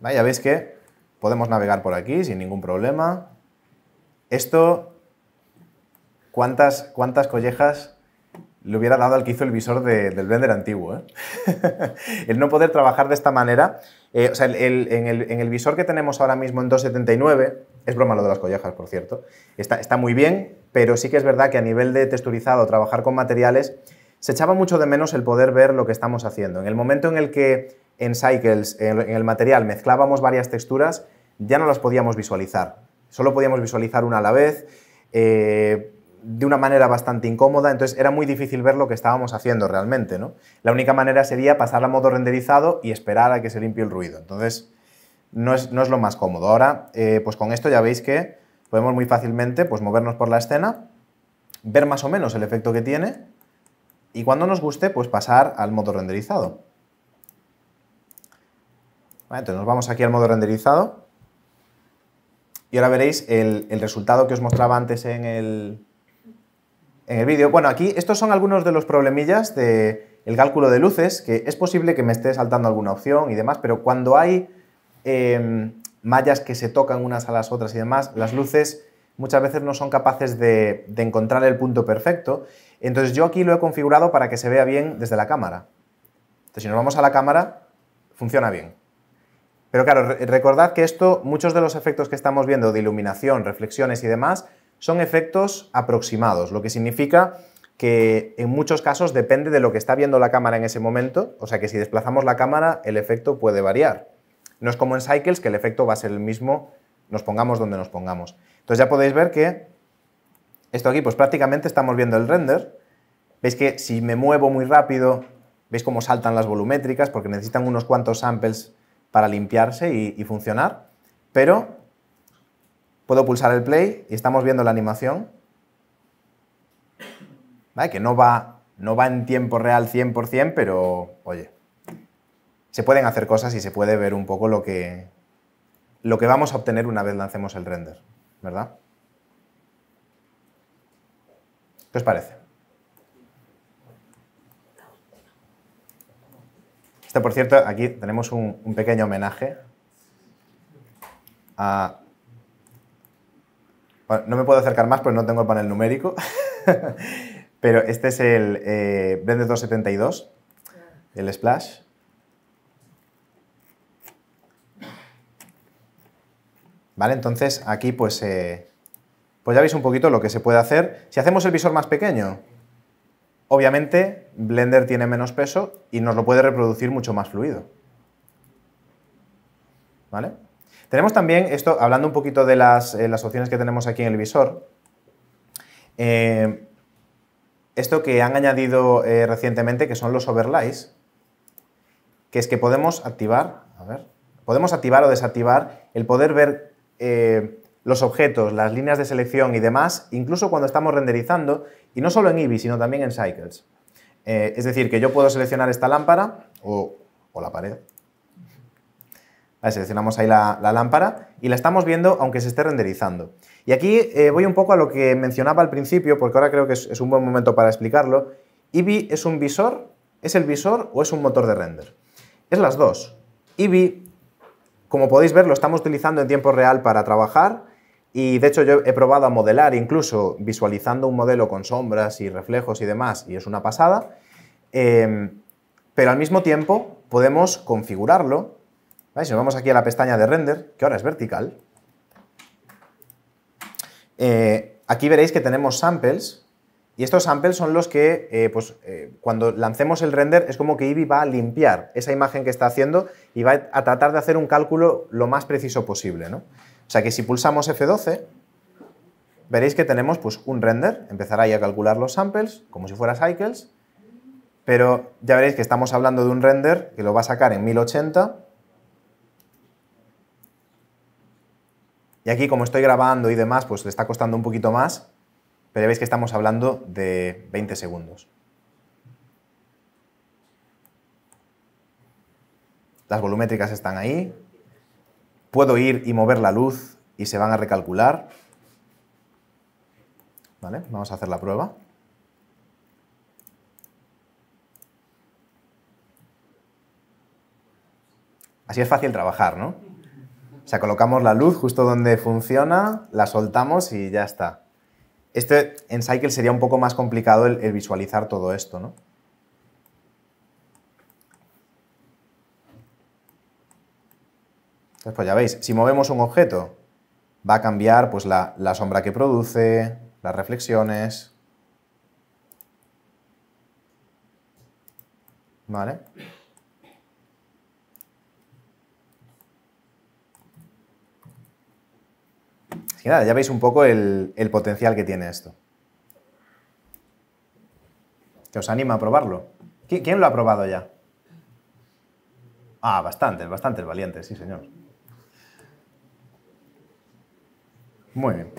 Ya veis que podemos navegar por aquí sin ningún problema. Esto, ¿cuántas, cuántas collejas le hubiera dado al que hizo el visor del Blender antiguo. ¿eh? el no poder trabajar de esta manera, eh, o sea, en, el, visor que tenemos ahora mismo en 279, es broma lo de las collejas, por cierto, está, está muy bien, pero sí que es verdad que a nivel de texturizado, trabajar con materiales, se echaba mucho de menos el poder ver lo que estamos haciendo. En el momento en el que en Cycles, en, el material, mezclábamos varias texturas, ya no las podíamos visualizar. Solo podíamos visualizar una a la vez. Eh, de una manera bastante incómoda, entonces era muy difícil ver lo que estábamos haciendo realmente, ¿no? La única manera sería pasar a modo renderizado y esperar a que se limpie el ruido. Entonces, no es, no es lo más cómodo. Ahora, eh, pues con esto ya veis que podemos muy fácilmente pues, movernos por la escena, ver más o menos el efecto que tiene y cuando nos guste, pues pasar al modo renderizado. entonces nos vamos aquí al modo renderizado y ahora veréis el resultado que os mostraba antes en el, en eh, el vídeo. Bueno, aquí estos son algunos de los problemillas del cálculo de luces, que es posible que me esté saltando alguna opción y demás, pero cuando hay em, mallas que se tocan unas a las otras y demás, las luces muchas veces no son capaces de encontrar el punto perfecto. Entonces yo aquí lo he configurado para que se vea bien desde la cámara. Entonces si nos vamos a la cámara, funciona bien. Pero claro, recordad que esto, muchos de los efectos que estamos viendo de iluminación, reflexiones y demás, son efectos aproximados, lo que significa que en muchos casos depende de lo que está viendo la cámara en ese momento, o sea que si desplazamos la cámara el efecto puede variar. No es como en Cycles que el efecto va a ser el mismo, nos pongamos donde nos pongamos. Entonces ya podéis ver que esto aquí, pues prácticamente estamos viendo el render. Veis que si me muevo muy rápido, veis cómo saltan las volumétricas porque necesitan unos cuantos samples para limpiarse y, y funcionar, pero Puedo pulsar el play y estamos viendo la animación, que no va, no va en tiempo real 100%, pero oye, se pueden hacer cosas y se puede ver un poco lo que, lo que vamos a obtener una vez lancemos el render, ¿verdad? ¿Qué os parece? Este, por cierto, aquí tenemos un pequeño homenaje a no me puedo acercar más porque no tengo el panel numérico, pero este es el eh, Blender 272, el Splash. ¿Vale? Entonces aquí pues, eh, pues ya veis un poquito lo que se puede hacer. Si hacemos el visor más pequeño, obviamente Blender tiene menos peso y nos lo puede reproducir mucho más fluido. ¿Vale? Tenemos también esto, hablando un poquito de las, eh, opciones que tenemos aquí en el visor, eh, esto que han añadido eh, recientemente, que son los overlays, que es que podemos activar, podemos activar o desactivar el poder ver los objetos, las líneas de selección y demás, incluso cuando estamos renderizando, y no solo en Eevee, sino también en Cycles. es decir, que yo puedo seleccionar esta lámpara o, o la pared, seleccionamos ahí la, lámpara y la estamos viendo aunque se esté renderizando. Y aquí eh, voy un poco a lo que mencionaba al principio, porque ahora creo que es, un buen momento para explicarlo. Eevee es un visor, es el visor o es un motor de render. Es las dos. Eevee, como podéis ver, lo estamos utilizando en tiempo real para trabajar. Y de hecho yo he probado a modelar incluso visualizando un modelo con sombras y reflejos y demás, y es una pasada. Em, pero al mismo tiempo podemos configurarlo si nos vamos aquí a la pestaña de render, que ahora es vertical, eh, aquí veréis que tenemos samples, y estos samples son los que, eh, pues, eh, cuando lancemos el render, es como que Eevee va a limpiar esa imagen que está haciendo y va a tratar de hacer un cálculo lo más preciso posible, O sea que si pulsamos F12, veréis que tenemos pues, un render, empezará ahí a calcular los samples, como si fuera cycles, pero ya veréis que estamos hablando de un render que lo va a sacar en 1080 Y aquí, como estoy grabando y demás, pues le está costando un poquito más, pero ya veis que estamos hablando de 20 segundos. Las volumétricas están ahí. Puedo ir y mover la luz y se van a recalcular. ¿Vale? Vamos a hacer la prueba. Así es fácil trabajar, ¿no? O sea, colocamos la luz justo donde funciona, la soltamos y ya está. Este en Cycle sería un poco más complicado el, visualizar todo esto, ¿no? pues ya veis, si movemos un objeto, va a cambiar pues, la, la sombra que produce, las reflexiones. ¿Vale? Y nada, ya veis un poco el, potencial que tiene esto. ¿Que os anima a probarlo? ¿Quién lo ha probado ya? Ah, bastantes, bastantes valientes, sí señor. Muy bien.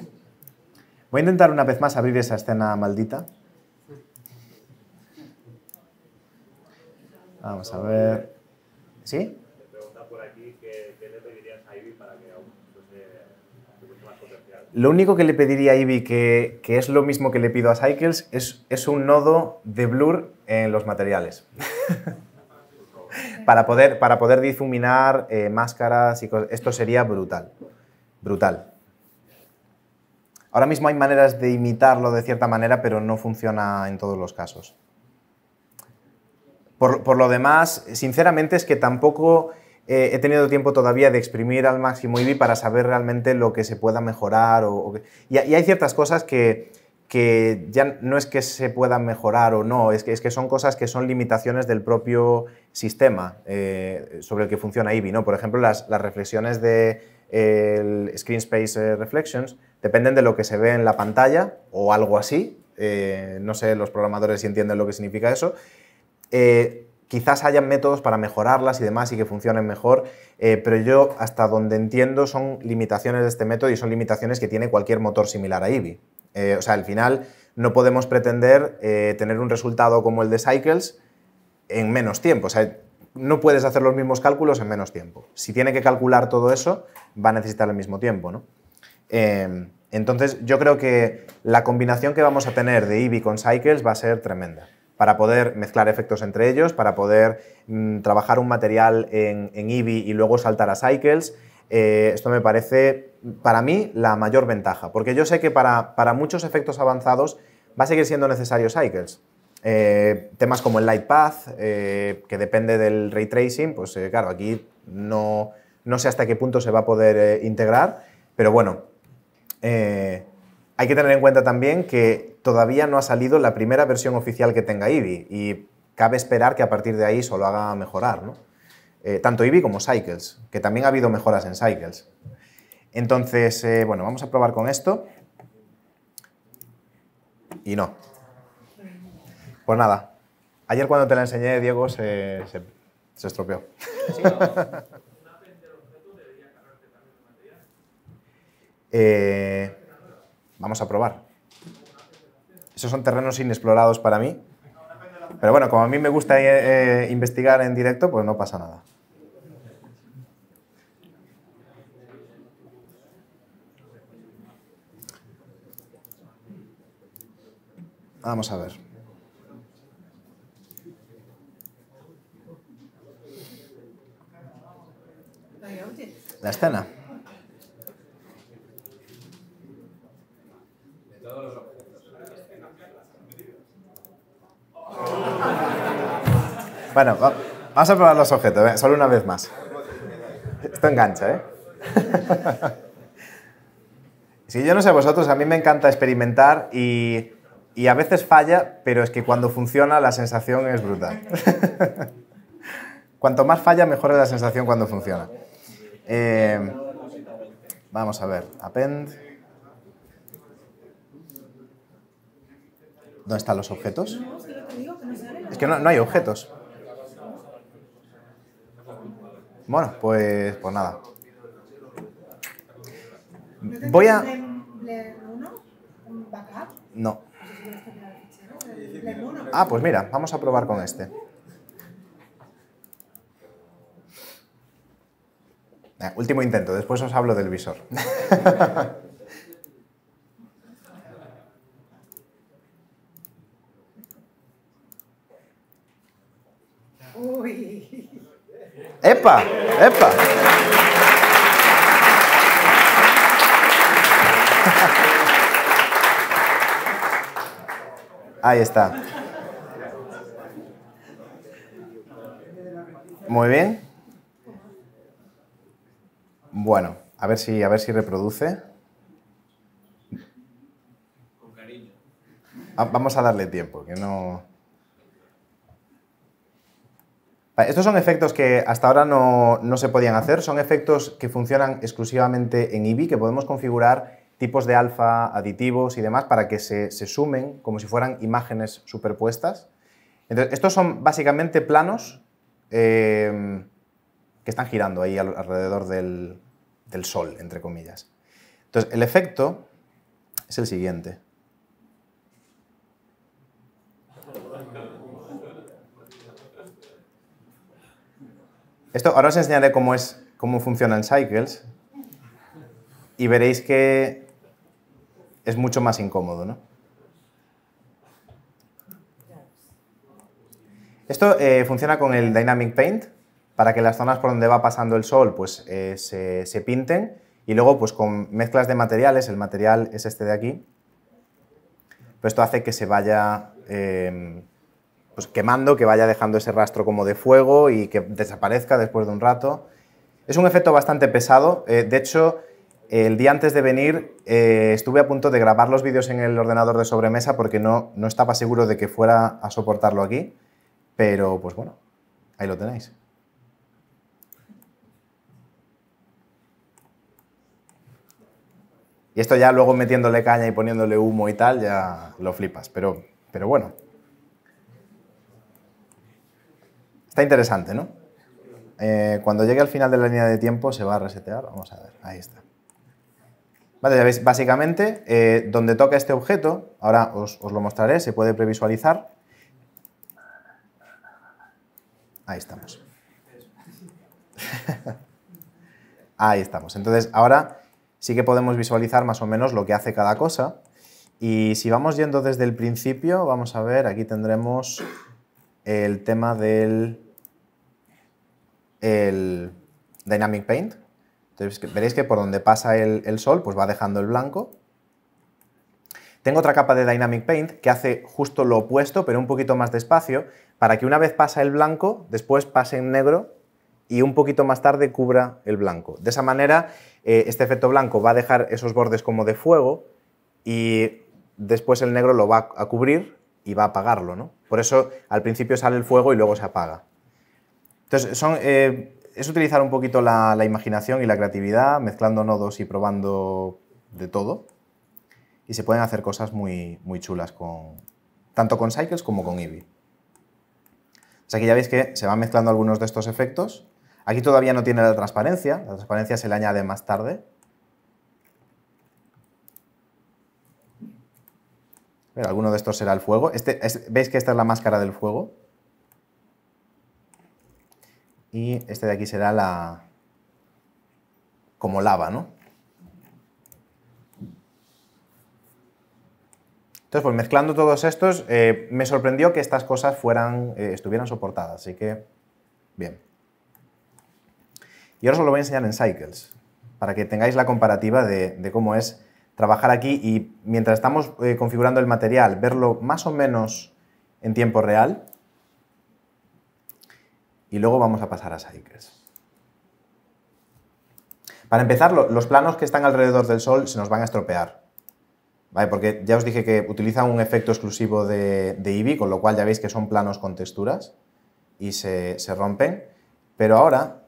Voy a intentar una vez más abrir esa escena maldita. Vamos a ver. ¿Sí? Me pregunta por aquí qué le pedirías a Ivy para que aún lo único que le pediría a Ivy, que, es lo mismo que le pido a Cycles, es, un nodo de blur en los materiales. para, poder, para poder difuminar eh, máscaras y cosas. Esto sería brutal. Brutal. Ahora mismo hay maneras de imitarlo de cierta manera, pero no funciona en todos los casos. Por, por lo demás, sinceramente es que tampoco eh, he tenido tiempo todavía de exprimir al máximo IBI para saber realmente lo que se pueda mejorar. y, hay ciertas cosas que, ya no es que se puedan mejorar o no, es que, son cosas que son limitaciones del propio sistema eh, sobre el que funciona IBI. ¿no? Por ejemplo, las, reflexiones de el Screen Space eh, Reflections dependen de lo que se ve en la pantalla o algo así. no sé los programadores si entienden lo que significa eso. Quizás hayan métodos para mejorarlas y demás y que funcionen mejor, eh, pero yo hasta donde entiendo son limitaciones de este método y son limitaciones que tiene cualquier motor similar a Eevee. Eh, o sea, al final no podemos pretender eh, tener un resultado como el de Cycles en menos tiempo. O sea, no puedes hacer los mismos cálculos en menos tiempo. Si tiene que calcular todo eso, va a necesitar el mismo tiempo, entonces, yo creo que la combinación que vamos a tener de Eevee con Cycles va a ser tremenda para poder mezclar efectos entre ellos, para poder mm, trabajar un material en, en y luego saltar a Cycles. Eh, esto me parece, para mí, la mayor ventaja, porque yo sé que para, muchos efectos avanzados va a seguir siendo necesario Cycles. Eh, temas como el Light Path, eh, que depende del ray tracing, pues claro, aquí no, no sé hasta qué punto se va a poder integrar, pero bueno, hay que tener en cuenta también que todavía no ha salido la primera versión oficial que tenga Eevee y cabe esperar que a partir de ahí solo haga mejorar, eh, tanto Eevee como Cycles, que también ha habido mejoras en Cycles. Entonces, eh, bueno, vamos a probar con esto. Y no. Pues nada, ayer cuando te la enseñé, Diego se, se, estropeó. Eh, vamos a probar. Esos son terrenos inexplorados para mí. Pero bueno, como a mí me gusta eh, eh, investigar en directo, pues no pasa nada. Vamos a ver. La escena. De todos los Bueno, vamos a probar los objetos, solo una vez más. Esto engancha, ¿eh? Si yo no sé vosotros, a mí me encanta experimentar y, a veces falla, pero es que cuando funciona la sensación es brutal. Cuanto más falla, mejor es la sensación cuando funciona. Eh, vamos a ver, append. ¿Dónde están los objetos? Es que no, hay objetos. Bueno, pues, pues nada. Voy a... No. Ah, pues mira, vamos a probar con este. Eh, último intento, después os hablo del visor. Epa, epa. Ahí está. Muy bien. Bueno, a ver si, a ver si reproduce. Ah, vamos a darle tiempo, que no. Estos son efectos que hasta ahora no, se podían hacer, son efectos que funcionan exclusivamente en IBI, que podemos configurar tipos de alfa, aditivos y demás para que se, sumen como si fueran imágenes superpuestas. Entonces, estos son básicamente planos em, que están girando ahí alrededor del, del sol, entre comillas. Entonces, el efecto es el siguiente. Esto, ahora os enseñaré cómo, es, cómo funcionan Cycles y veréis que es mucho más incómodo, Esto eh, funciona con el Dynamic Paint para que las zonas por donde va pasando el sol pues, eh, se, pinten y luego pues, con mezclas de materiales, el material es este de aquí, pues esto hace que se vaya em, pues, quemando, que vaya dejando ese rastro como de fuego y que desaparezca después de un rato. Es un efecto bastante pesado. Eh, de hecho, el día antes de venir eh, estuve a punto de grabar los vídeos en el ordenador de sobremesa porque no, no estaba seguro de que fuera a soportarlo aquí. Pero pues bueno, ahí lo tenéis. Y esto ya luego metiéndole caña y poniéndole humo y tal, ya lo flipas. Pero, pero bueno, Está interesante, ¿no? Eh, cuando llegue al final de la línea de tiempo se va a resetear. Vamos a ver, ahí está. Vale, ya veis, básicamente, eh, donde toca este objeto, ahora os, lo mostraré, se puede previsualizar. Ahí estamos. Ahí estamos. Entonces, ahora sí que podemos visualizar más o menos lo que hace cada cosa. Y si vamos yendo desde el principio, vamos a ver, aquí tendremos el tema del el Dynamic Paint. Entonces veréis que por donde pasa el, sol, pues va dejando el blanco. Tengo otra capa de Dynamic Paint que hace justo lo opuesto, pero un poquito más despacio, para que una vez pasa el blanco, después pase en negro y un poquito más tarde cubra el blanco. De esa manera, eh, este efecto blanco va a dejar esos bordes como de fuego y después el negro lo va a cubrir y va a apagarlo. ¿no? Por eso al principio sale el fuego y luego se apaga. Entonces, eh, es utilizar un poquito la, imaginación y la creatividad, mezclando nodos y probando de todo. Y se pueden hacer cosas muy, chulas, con, tanto con Cycles como con Eevee. O sea, aquí ya veis que se van mezclando algunos de estos efectos. Aquí todavía no tiene la transparencia, la transparencia se le añade más tarde. alguno de estos será el fuego. Este, ¿Veis que esta es la máscara del fuego? y este de aquí será la como lava, ¿no? Entonces, pues mezclando todos estos, eh, me sorprendió que estas cosas fueran, eh, estuvieran soportadas, así que, bien. Y ahora os lo voy a enseñar en Cycles, para que tengáis la comparativa de, cómo es trabajar aquí y mientras estamos eh, configurando el material, verlo más o menos en tiempo real, y luego vamos a pasar a Cycles. Para empezar, los planos que están alrededor del Sol se nos van a estropear. Porque ya os dije que utiliza un efecto exclusivo de, de Eevee, con lo cual ya veis que son planos con texturas y se, se rompen. Pero ahora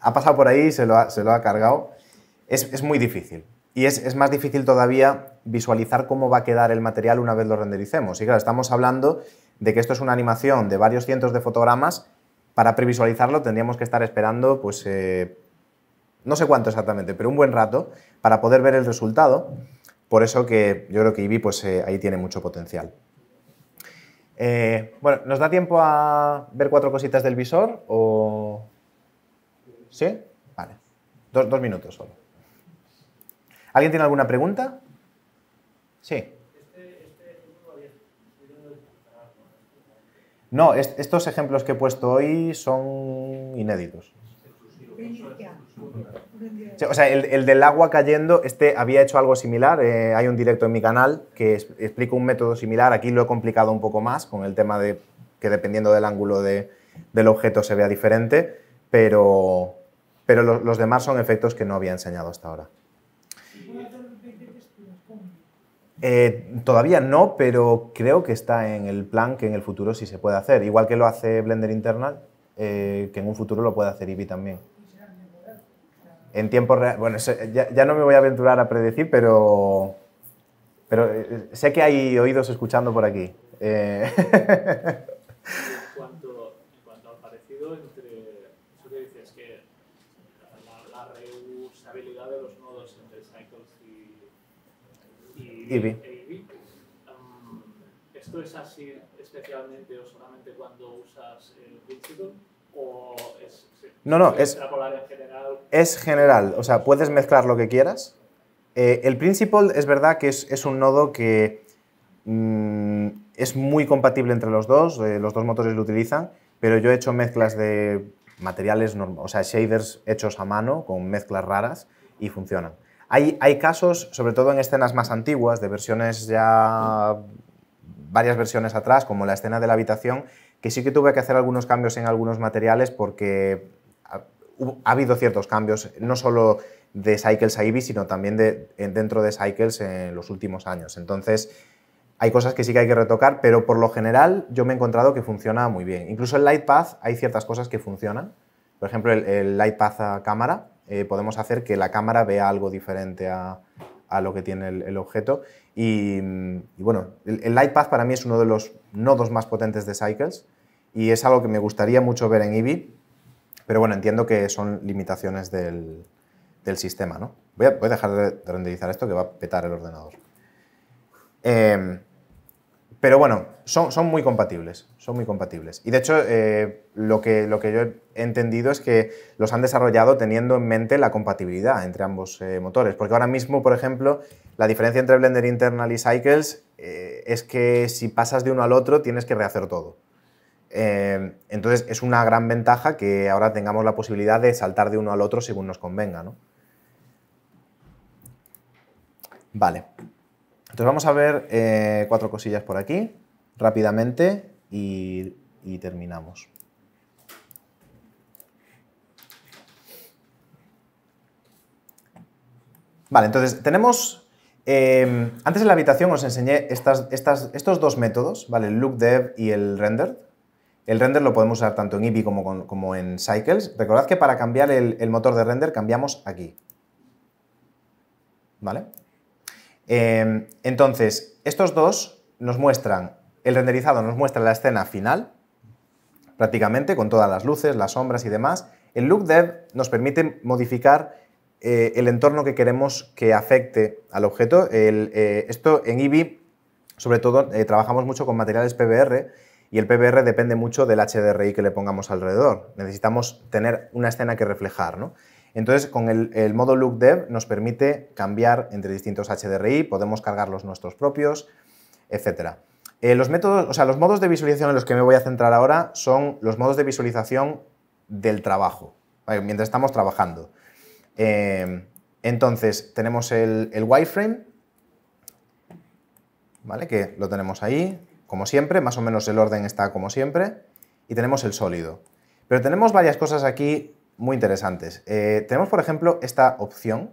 ha pasado por ahí se lo ha, cargado. Es, muy difícil. Y es, más difícil todavía visualizar cómo va a quedar el material una vez lo rendericemos. Y claro, estamos hablando de que esto es una animación de varios cientos de fotogramas. Para previsualizarlo tendríamos que estar esperando, pues, eh, no sé cuánto exactamente, pero un buen rato para poder ver el resultado. Por eso que yo creo que IBI pues, eh, ahí tiene mucho potencial. Eh, bueno, ¿nos da tiempo a ver cuatro cositas del visor o...? ¿Sí? Vale. Dos, minutos solo. ¿Alguien tiene alguna pregunta? Sí. No, estos ejemplos que he puesto hoy son inéditos. o sea, el, del agua cayendo, este había hecho algo similar. Eh, hay un directo en mi canal que explica explico un método similar. Aquí lo he complicado un poco más con el tema de que dependiendo del ángulo del objeto se vea diferente, pero, pero los demás son efectos que no había enseñado hasta ahora. Eh, todavía no, pero creo que está en el plan que en el futuro sí se puede hacer. Igual que lo hace Blender Internal, eh, que en un futuro lo puede hacer Eevee también. En tiempo real. Bueno, ya, no me voy a aventurar a predecir, pero. Pero eh, sé que hay oídos escuchando por aquí. Eh. Eh, mm, ¿Esto es así especialmente o solamente cuando usas el no, no, es, general? es general. O sea, puedes mezclar lo que quieras. Eh, el Principal es verdad que es, un nodo que mm, es muy compatible entre los dos, eh, los dos motores lo utilizan, pero yo he hecho mezclas de materiales, o sea, shaders hechos a mano con mezclas raras y funcionan. Hay, casos, sobre todo en escenas más antiguas, de versiones ya varias versiones atrás, como la escena de la habitación, que sí que tuve que hacer algunos cambios en algunos materiales porque ha, habido ciertos cambios, no solo de Cycles a Eevee, sino también de, dentro de Cycles en los últimos años. Entonces, hay cosas que sí que hay que retocar, pero por lo general yo me he encontrado que funciona muy bien. Incluso en Lightpath hay ciertas cosas que funcionan. Por ejemplo, el, el Lightpath a cámara eh, podemos hacer que la cámara vea algo diferente a, lo que tiene el, objeto. Y, bueno, el, Light Path para mí es uno de los nodos más potentes de Cycles y es algo que me gustaría mucho ver en Eevee, pero bueno, entiendo que son limitaciones del, sistema. Voy a, dejar de renderizar esto que va a petar el ordenador. Em, pero bueno, son, muy compatibles, son muy compatibles. Y de hecho, eh, lo, que, lo que yo he entendido es que los han desarrollado teniendo en mente la compatibilidad entre ambos eh, motores, porque ahora mismo, por ejemplo, la diferencia entre Blender Internal y Cycles eh, es que si pasas de uno al otro tienes que rehacer todo. entonces es una gran ventaja que ahora tengamos la posibilidad de saltar de uno al otro según nos convenga. Vale. Entonces vamos a ver eh, cuatro cosillas por aquí, rápidamente, y, terminamos. Vale, entonces tenemos... Em, antes en la habitación os enseñé estos dos métodos, ¿vale? El lookdev y el render. El render lo podemos usar tanto en Eevee como, en Cycles. Recordad que para cambiar el, el motor de render cambiamos aquí. ¿Vale? Em, entonces, estos dos nos muestran, el renderizado nos muestra la escena final, prácticamente, con todas las luces, las sombras y demás. El look dev nos permite modificar eh, el entorno que queremos que afecte al objeto. Eh, esto en Eevee sobre todo, eh, trabajamos mucho con materiales PBR y el PBR depende mucho del HDRI que le pongamos alrededor. Necesitamos tener una escena que reflejar. ¿no? Entonces, con el, modo look nos permite cambiar entre distintos HDRI, podemos cargar los nuestros propios, etc. Eh, los métodos, o sea, los modos de visualización en los que me voy a centrar ahora son los modos de visualización del trabajo, mientras estamos trabajando. Em, entonces, tenemos el, el wireframe, ¿vale? Que lo tenemos ahí, como siempre, más o menos el orden está como siempre, y tenemos el sólido. Pero tenemos varias cosas aquí muy interesantes. Eh, tenemos, por ejemplo, esta opción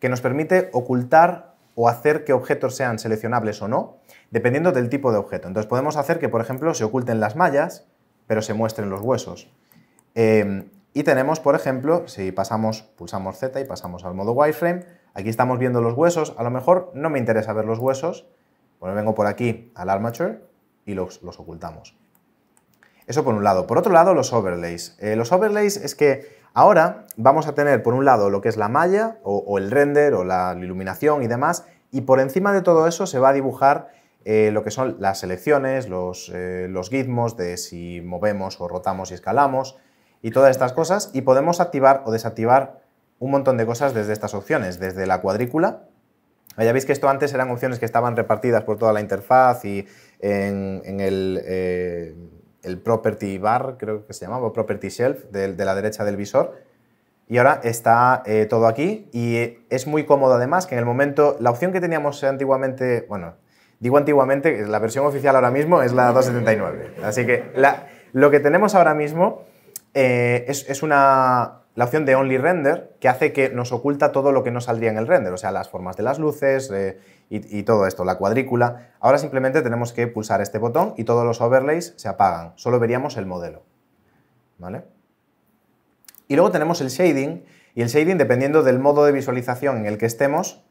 que nos permite ocultar o hacer que objetos sean seleccionables o no, dependiendo del tipo de objeto. Entonces podemos hacer que, por ejemplo, se oculten las mallas, pero se muestren los huesos. Em, y tenemos, por ejemplo, si pasamos, pulsamos Z y pasamos al modo wireframe, aquí estamos viendo los huesos, a lo mejor no me interesa ver los huesos, bueno, pues vengo por aquí al armature y los ocultamos. Eso por un lado. Por otro lado, los overlays. Eh, los overlays es que ahora vamos a tener por un lado lo que es la malla o, el render o la iluminación y demás, y por encima de todo eso se va a dibujar eh, lo que son las selecciones, los, eh, los gizmos de si movemos o rotamos y escalamos y todas estas cosas, y podemos activar o desactivar un montón de cosas desde estas opciones, desde la cuadrícula, ah, ya veis que esto antes eran opciones que estaban repartidas por toda la interfaz y en, el, eh, el Property Bar, creo que se llamaba, Property Shelf, de, la derecha del visor. Y ahora está eh, todo aquí y eh, es muy cómodo además que en el momento, la opción que teníamos antiguamente, bueno, digo antiguamente, la versión oficial ahora mismo es la 279. Así que lo que tenemos ahora mismo eh, es una, la opción de Only Render, que hace que nos oculta todo lo que no saldría en el render, o sea, las formas de las luces eh, y, todo esto, la cuadrícula. Ahora simplemente tenemos que pulsar este botón y todos los overlays se apagan, solo veríamos el modelo. ¿Vale? Y luego tenemos el shading, y el shading, dependiendo del modo de visualización en el que estemos,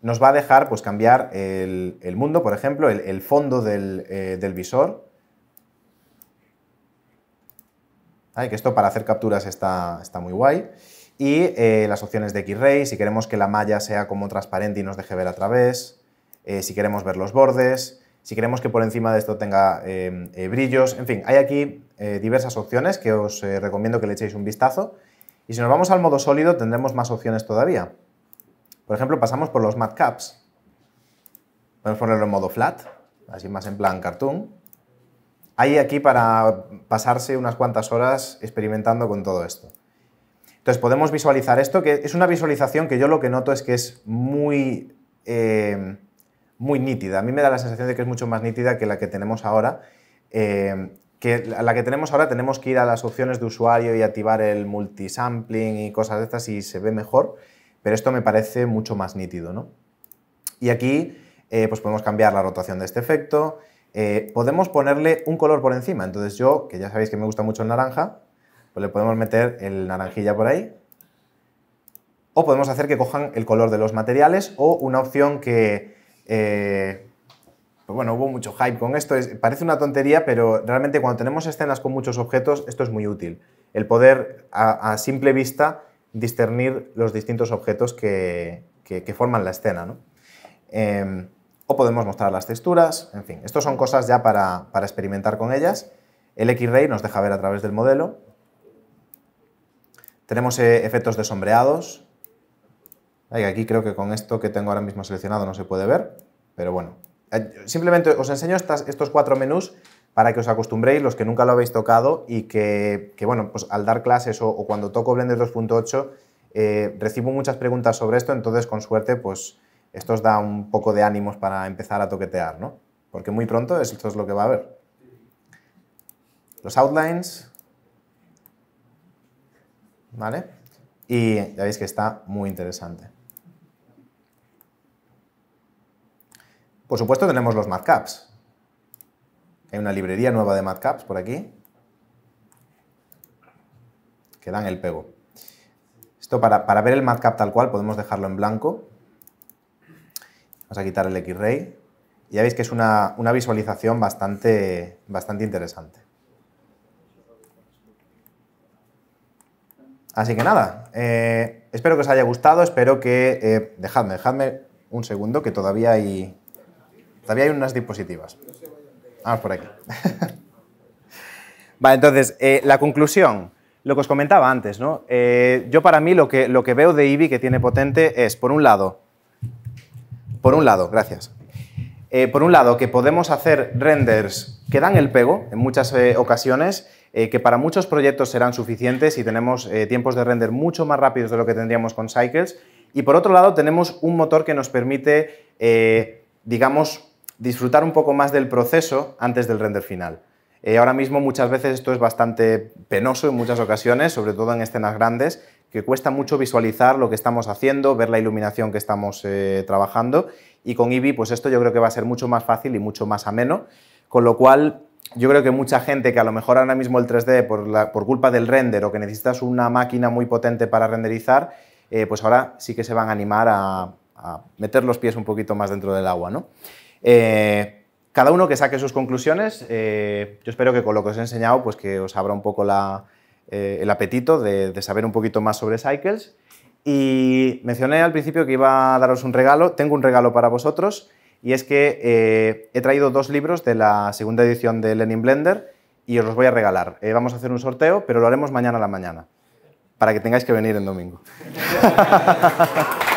nos va a dejar pues, cambiar el, mundo, por ejemplo, el, fondo del eh, visor, que esto para hacer capturas está, está muy guay. Y eh, las opciones de X-Ray, si queremos que la malla sea como transparente y nos deje ver a través, eh, si queremos ver los bordes, si queremos que por encima de esto tenga eh, brillos, en fin, hay aquí diversas opciones que os recomiendo que le echéis un vistazo. Y si nos vamos al modo sólido tendremos más opciones todavía. Por ejemplo, pasamos por los matcaps. Podemos ponerlo en modo flat, así más en plan cartoon. Hay aquí para pasarse unas cuantas horas experimentando con todo esto. Entonces podemos visualizar esto, que es una visualización que yo lo que noto es que es muy, eh, muy nítida. A mí me da la sensación de que es mucho más nítida que la que tenemos ahora. Eh, que la que tenemos ahora tenemos que ir a las opciones de usuario y activar el multisampling y cosas de estas y se ve mejor, pero esto me parece mucho más nítido, ¿no? Y aquí eh, pues podemos cambiar la rotación de este efecto, eh, podemos ponerle un color por encima. Entonces yo, que ya sabéis que me gusta mucho el naranja, pues le podemos meter el naranjilla por ahí. O podemos hacer que cojan el color de los materiales o una opción que... Eh, pues bueno, hubo mucho hype con esto. parece una tontería, pero realmente cuando tenemos escenas con muchos objetos, esto es muy útil. El poder a, simple vista discernir los distintos objetos que, forman la escena. ¿no? Em, o podemos mostrar las texturas, en fin, Estos son cosas ya para, experimentar con ellas. El X-Ray nos deja ver a través del modelo. Tenemos eh, efectos de sombreados. aquí creo que con esto que tengo ahora mismo seleccionado no se puede ver, pero bueno. Eh, simplemente os enseño estos cuatro menús para que os acostumbréis, los que nunca lo habéis tocado y que, bueno, pues al dar clases o, cuando toco Blender 2.8 eh, recibo muchas preguntas sobre esto, entonces con suerte pues esto os da un poco de ánimos para empezar a toquetear, ¿no? Porque muy pronto esto es lo que va a haber. Los outlines, ¿vale? Y ya veis que está muy interesante. Por supuesto tenemos los matcaps. Hay una librería nueva de matcaps por aquí que dan el pego. Esto para, para ver el matcap tal cual podemos dejarlo en blanco Vamos a quitar el X-Ray. Y ya veis que es una, visualización bastante, bastante interesante. Así que nada, eh, espero que os haya gustado, espero que... Eh, dejadme, dejadme un segundo, que todavía hay, todavía hay unas dispositivas. Vamos por aquí. vale, entonces, eh, la conclusión, lo que os comentaba antes, ¿no? yo para mí lo que, lo que veo de IBI que tiene potente es, por un lado, por un lado, gracias. Eh, por un lado, que podemos hacer renders que dan el pego en muchas eh, ocasiones, eh, que para muchos proyectos serán suficientes y tenemos tiempos de render mucho más rápidos de lo que tendríamos con Cycles. Y por otro lado, tenemos un motor que nos permite, digamos, disfrutar un poco más del proceso antes del render final. ahora mismo muchas veces esto es bastante penoso en muchas ocasiones, sobre todo en escenas grandes, que cuesta mucho visualizar lo que estamos haciendo, ver la iluminación que estamos eh, trabajando y con Eevee pues esto yo creo que va a ser mucho más fácil y mucho más ameno, con lo cual yo creo que mucha gente que a lo mejor ahora mismo el 3D por, culpa del render o que necesitas una máquina muy potente para renderizar, eh, pues ahora sí que se van a animar a, meter los pies un poquito más dentro del agua. ¿no? Eh, cada uno que saque sus conclusiones, yo espero que con lo que os he enseñado pues que os abra un poco la, eh, el apetito de, saber un poquito más sobre Cycles. Y mencioné al principio que iba a daros un regalo, tengo un regalo para vosotros, y es que eh, he traído dos libros de la segunda edición de Lenin Blender y os los voy a regalar. Eh, vamos a hacer un sorteo, pero lo haremos mañana a la mañana, para que tengáis que venir el domingo.